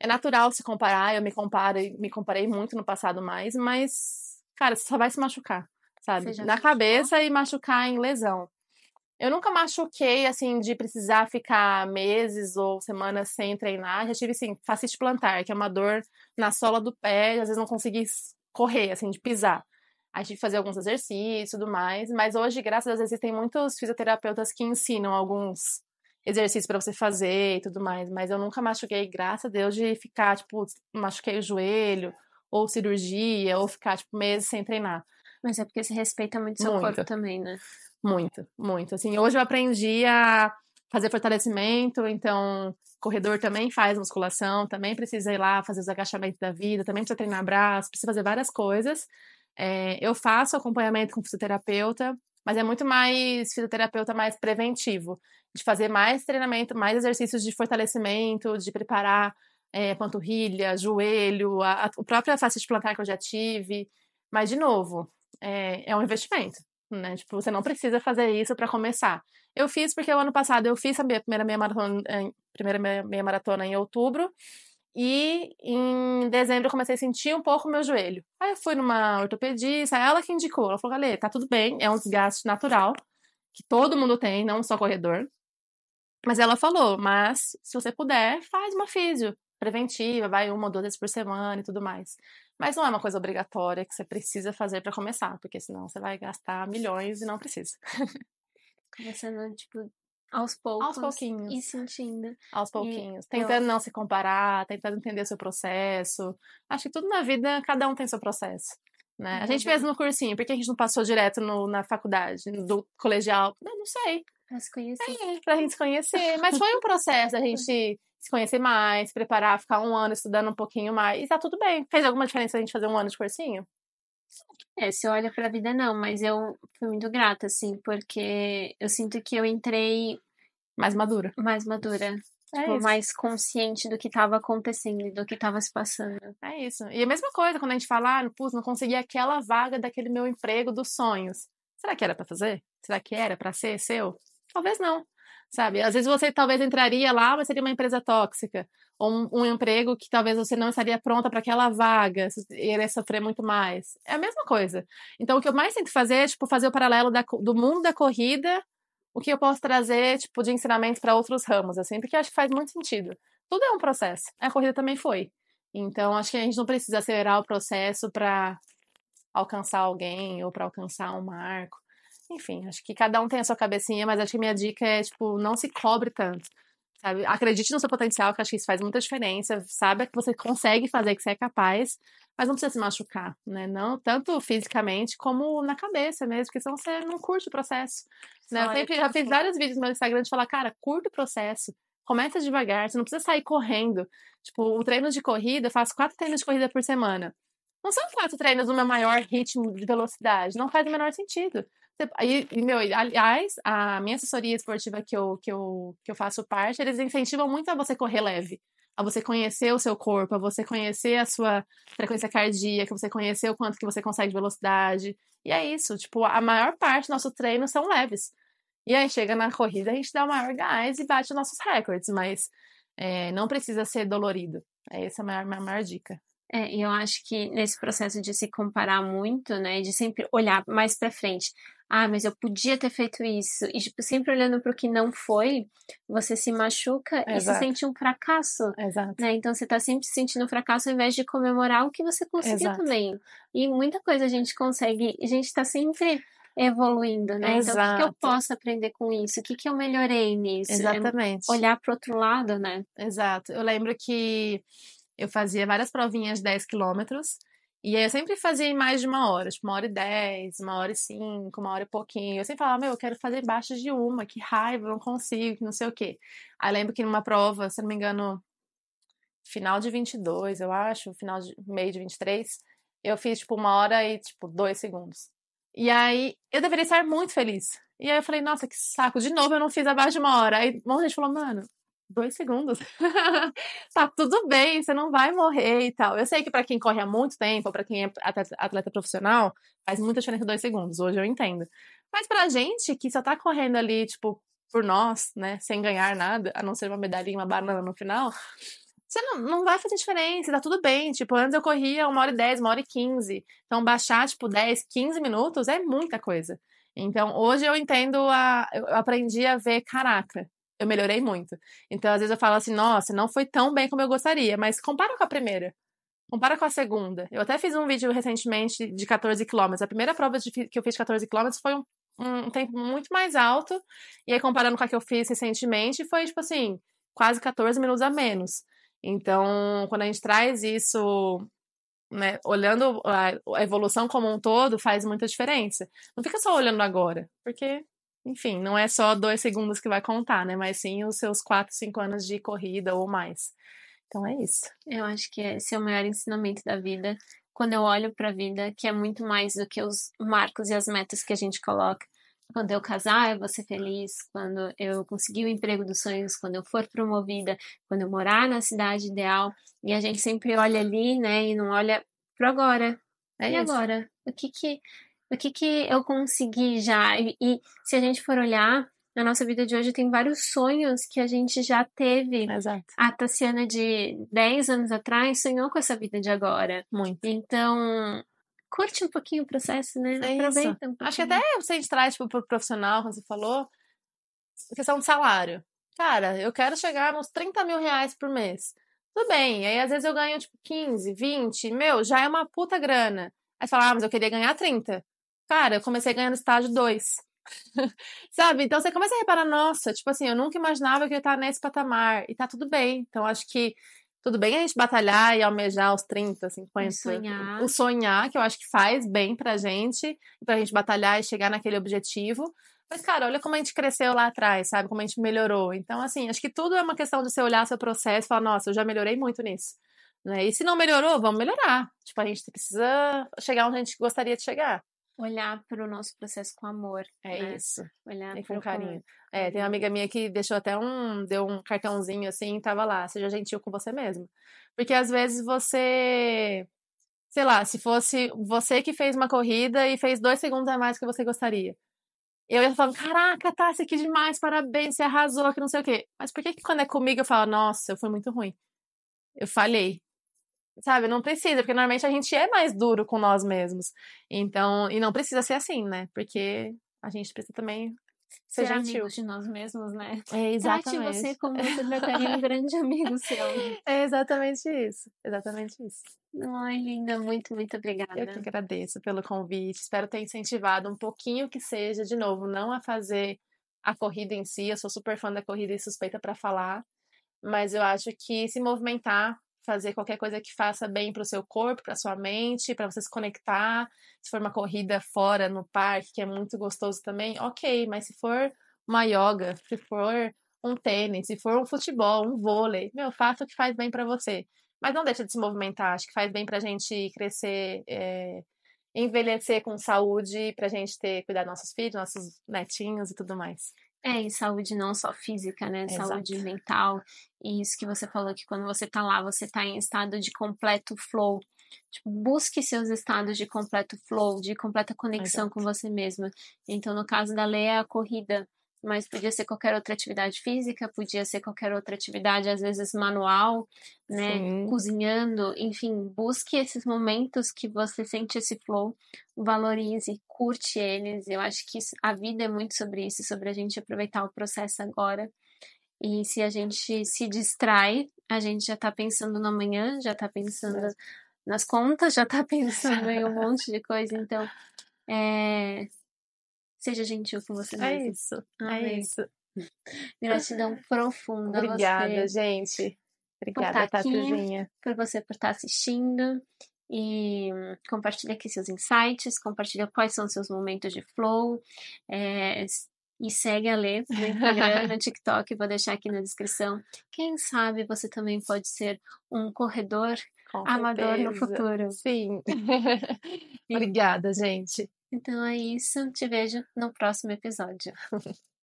É natural se comparar, eu me comparo, e me comparei muito no passado mais, mas, cara, você só vai se machucar, sabe? Na machucou? cabeça e machucar em lesão. Eu nunca machuquei, assim, de precisar ficar meses ou semanas sem treinar. Já tive, assim, fascite plantar, que é uma dor na sola do pé, às vezes não consegui correr, assim, de pisar. Aí tive que fazer alguns exercícios e tudo mais. Mas hoje, graças a Deus, existem muitos fisioterapeutas que ensinam alguns exercícios para você fazer e tudo mais. Mas eu nunca machuquei, graças a Deus, de ficar, tipo, machuquei o joelho, ou cirurgia, ou ficar, tipo, meses sem treinar. Mas é porque se respeita muito seu muito. corpo também, né? Muito, muito. Assim, hoje eu aprendi a fazer fortalecimento, então corredor também faz musculação, também precisa ir lá fazer os agachamentos da vida, também precisa treinar braço, precisa fazer várias coisas. É, eu faço acompanhamento com fisioterapeuta, mas é muito mais fisioterapeuta mais preventivo, de fazer mais treinamento, mais exercícios de fortalecimento, de preparar é, panturrilha, joelho, a, a, a própria face de plantar que eu já tive. Mas, de novo, é, é um investimento né? Tipo, você não precisa fazer isso para começar. Eu fiz porque o ano passado eu fiz a minha primeira meia maratona, eh, primeira meia maratona em outubro e em dezembro eu comecei a sentir um pouco o meu joelho. Aí eu fui numa ortopedista, ela que indicou, ela falou: "Galê, tá tudo bem, é um desgaste natural que todo mundo tem, não só corredor". Mas ela falou: "Mas se você puder, faz uma físio preventiva, vai uma ou duas vezes por semana e tudo mais". Mas não é uma coisa obrigatória que você precisa fazer para começar, porque senão você vai gastar milhões e não precisa. Começando, tipo, aos poucos. Aos pouquinhos. E sentindo. Aos pouquinhos. E é tentando eu... não se comparar, tentando entender o seu processo. Acho que tudo na vida, cada um tem seu processo. Né? A gente uhum. mesmo no cursinho, por que a gente não passou direto no, na faculdade, do colegial? Eu não sei. Pra se conhecer. É, pra gente se conhecer. Mas foi um processo a gente se conhecer mais, preparar, ficar um ano estudando um pouquinho mais, e tá tudo bem. Fez alguma diferença a gente fazer um ano de cursinho? É, se olha pra vida, não, mas eu fui muito grata, assim, porque eu sinto que eu entrei. Mais madura. Mais madura. É tipo, mais consciente do que estava acontecendo e do que estava se passando. É isso. E a mesma coisa quando a gente fala, ah, não consegui aquela vaga daquele meu emprego dos sonhos. Será que era para fazer? Será que era para ser seu? Talvez não. Sabe? Às vezes você talvez entraria lá, mas seria uma empresa tóxica. Ou um, um emprego que talvez você não estaria pronta para aquela vaga, iria sofrer muito mais. É a mesma coisa. Então, o que eu mais tento fazer é tipo, fazer o paralelo da, do mundo da corrida, o que eu posso trazer tipo, de ensinamento para outros ramos, assim, porque acho que faz muito sentido. Tudo é um processo. A corrida também foi. Então, acho que a gente não precisa acelerar o processo para alcançar alguém ou para alcançar um marco enfim, acho que cada um tem a sua cabecinha, mas acho que minha dica é, tipo, não se cobre tanto. Sabe? Acredite no seu potencial, que acho que isso faz muita diferença. Saiba que você consegue fazer, que você é capaz, mas não precisa se machucar, né? Não tanto fisicamente como na cabeça mesmo, porque senão você não curte o processo. Né? Eu sempre tipo já fiz assim vários vídeos no meu Instagram de falar, cara, curta o processo. Começa devagar, você não precisa sair correndo. Tipo, o treino de corrida, eu faço quatro treinos de corrida por semana. Não são quatro treinos no meu maior ritmo de velocidade. Não faz o menor sentido. Aí, meu, aliás, a minha assessoria esportiva que eu, que, eu, que eu faço parte, eles incentivam muito a você correr leve, a você conhecer o seu corpo, a você conhecer a sua frequência cardíaca, você conhecer o quanto que você consegue de velocidade. E é isso, tipo, a maior parte do nosso treino são leves. E aí chega na corrida, a gente dá o maior gás e bate os nossos recordes, mas é, não precisa ser dolorido. É essa é a maior, a maior dica. É, e eu acho que nesse processo de se comparar muito, né, de sempre olhar mais para frente, ah, mas eu podia ter feito isso, e tipo, sempre olhando para o que não foi, você se machuca Exato. e se sente um fracasso. Exato. Né? Então você está sempre se sentindo um fracasso ao invés de comemorar o que você conseguiu Exato. também. E muita coisa a gente consegue, a gente está sempre evoluindo, né? Exato. Então, o que, que, eu posso aprender com isso? O que, que eu melhorei nisso? É Exatamente. É olhar para outro lado, né? Exato. Eu lembro que eu fazia várias provinhas de 10 quilômetros e aí eu sempre fazia em mais de uma hora, tipo uma hora e dez, uma hora e cinco, uma hora e pouquinho. Eu sempre falava, meu, eu quero fazer baixo de uma, que raiva, não consigo, que não sei o quê. Aí lembro que numa prova, se não me engano, final de 22, eu acho, final de meio de 23, eu fiz tipo uma hora e tipo dois segundos. E aí eu deveria estar muito feliz. E aí eu falei, nossa, que saco, de novo eu não fiz abaixo de uma hora. Aí um monte de gente falou, mano, dois segundos. tá tudo bem, você não vai morrer e tal. Eu sei que para quem corre há muito tempo, para quem é atleta profissional, faz muita diferença dois segundos. Hoje eu entendo. Mas pra gente que só tá correndo ali, tipo, por nós, né, sem ganhar nada, a não ser uma medalhinha, uma banana no final, você não, não vai fazer diferença, tá tudo bem. Tipo, antes eu corria uma hora e dez, uma hora e quinze. Então, baixar, tipo, dez quinze minutos é muita coisa. Então, hoje eu entendo, a, eu aprendi a ver, caraca, eu melhorei muito. Então, às vezes eu falo assim, nossa, não foi tão bem como eu gostaria, mas compara com a primeira. Compara com a segunda. Eu até fiz um vídeo recentemente de 14 quilômetros. A primeira prova de, que eu fiz de 14 quilômetros foi um, um, tempo muito mais alto. E aí, comparando com a que eu fiz recentemente, foi, tipo assim, quase 14 minutos a menos. Então, quando a gente traz isso, né, olhando a evolução como um todo, faz muita diferença. Não fica só olhando agora, porque enfim, não é só dois segundos que vai contar, né? Mas sim os seus quatro, cinco anos de corrida ou mais. Então é isso. Eu acho que esse é o maior ensinamento da vida. Quando eu olho para a vida, que é muito mais do que os marcos e as metas que a gente coloca. Quando eu casar, eu vou ser feliz. Quando eu conseguir o emprego dos sonhos, quando eu for promovida, quando eu morar na cidade ideal. E a gente sempre olha ali, né? E não olha pro agora. É e isso. agora? O que que o que, que eu consegui já. E, e se a gente for olhar, na nossa vida de hoje tem vários sonhos que a gente já teve. Exato. A Tassiana de 10 anos atrás sonhou com essa vida de agora. Muito. Então, curte um pouquinho o processo, né? É Aproveita. Um Acho que até você traz tipo, pro profissional, como você falou, questão de salário. Cara, eu quero chegar nos 30 mil reais por mês. Tudo bem. Aí às vezes eu ganho tipo 15, 20. Meu, já é uma puta grana. Aí você fala, ah, mas eu queria ganhar 30. Cara, eu comecei ganhando estágio 2. Sabe? Então você começa a reparar, nossa, tipo assim, eu nunca imaginava que eu ia estar nesse patamar. E tá tudo bem. Então acho que tudo bem a gente batalhar e almejar os 30, 50. E sonhar. O sonhar, que eu acho que faz bem pra gente, pra gente batalhar e chegar naquele objetivo. Mas, cara, olha como a gente cresceu lá atrás, sabe? Como a gente melhorou. Então, assim, acho que tudo é uma questão de você olhar seu processo e falar, nossa, eu já melhorei muito nisso. Né? E se não melhorou, vamos melhorar. Tipo, a gente precisa chegar onde a gente gostaria de chegar. Olhar para o nosso processo com amor. É né? isso. Olhar e é, com carinho. É, tem uma amiga minha que deixou até um, deu um cartãozinho assim, tava lá, seja gentil com você mesmo. Porque às vezes você, sei lá, se fosse você que fez uma corrida e fez dois segundos a mais que você gostaria. Eu ia falando, caraca, tá você aqui demais, parabéns, você arrasou, que não sei o quê. Mas por que, que quando é comigo eu falo, nossa, eu fui muito ruim? Eu falhei sabe, não precisa, porque normalmente a gente é mais duro com nós mesmos. Então, e não precisa ser assim, né? Porque a gente precisa também ser, ser gentil. de nós mesmos, né? É, exatamente. Trate você como você trataria um grande amigo seu. É exatamente isso, exatamente isso. Ai, linda, muito, muito obrigada. Eu que agradeço pelo convite, espero ter incentivado um pouquinho que seja, de novo, não a fazer a corrida em si, eu sou super fã da corrida e suspeita para falar, mas eu acho que se movimentar fazer qualquer coisa que faça bem para o seu corpo, para sua mente, para você se conectar. Se for uma corrida fora no parque, que é muito gostoso também, ok. Mas se for uma yoga, se for um tênis, se for um futebol, um vôlei, meu, faça o que faz bem para você. Mas não deixa de se movimentar. Acho que faz bem para a gente crescer. É envelhecer com saúde, para a gente ter cuidar dos nossos filhos, nossos netinhos e tudo mais. É, e saúde não só física, né? Exato. Saúde mental. E isso que você falou, que quando você tá lá, você tá em estado de completo flow. Tipo, busque seus estados de completo flow, de completa conexão Exato. com você mesma. Então, no caso da Leia, é a corrida mas podia ser qualquer outra atividade física, podia ser qualquer outra atividade, às vezes manual, né? Sim. Cozinhando, enfim, busque esses momentos que você sente esse flow, valorize, curte eles. Eu acho que a vida é muito sobre isso, sobre a gente aproveitar o processo agora. E se a gente se distrai, a gente já está pensando no amanhã, já está pensando nas contas, já está pensando em um monte de coisa. Então, é, Seja gentil com você é mesmo. É isso. Amém. É isso. Gratidão profunda. Obrigada, gente. Obrigada, Tatuzinha. Por você por estar assistindo. E compartilha aqui seus insights, compartilha quais são seus momentos de flow. É, e segue a Lê no Instagram, no TikTok, vou deixar aqui na descrição. Quem sabe você também pode ser um corredor Com amador certeza. no futuro. Sim. Obrigada, gente. Então é isso, te vejo no próximo episódio.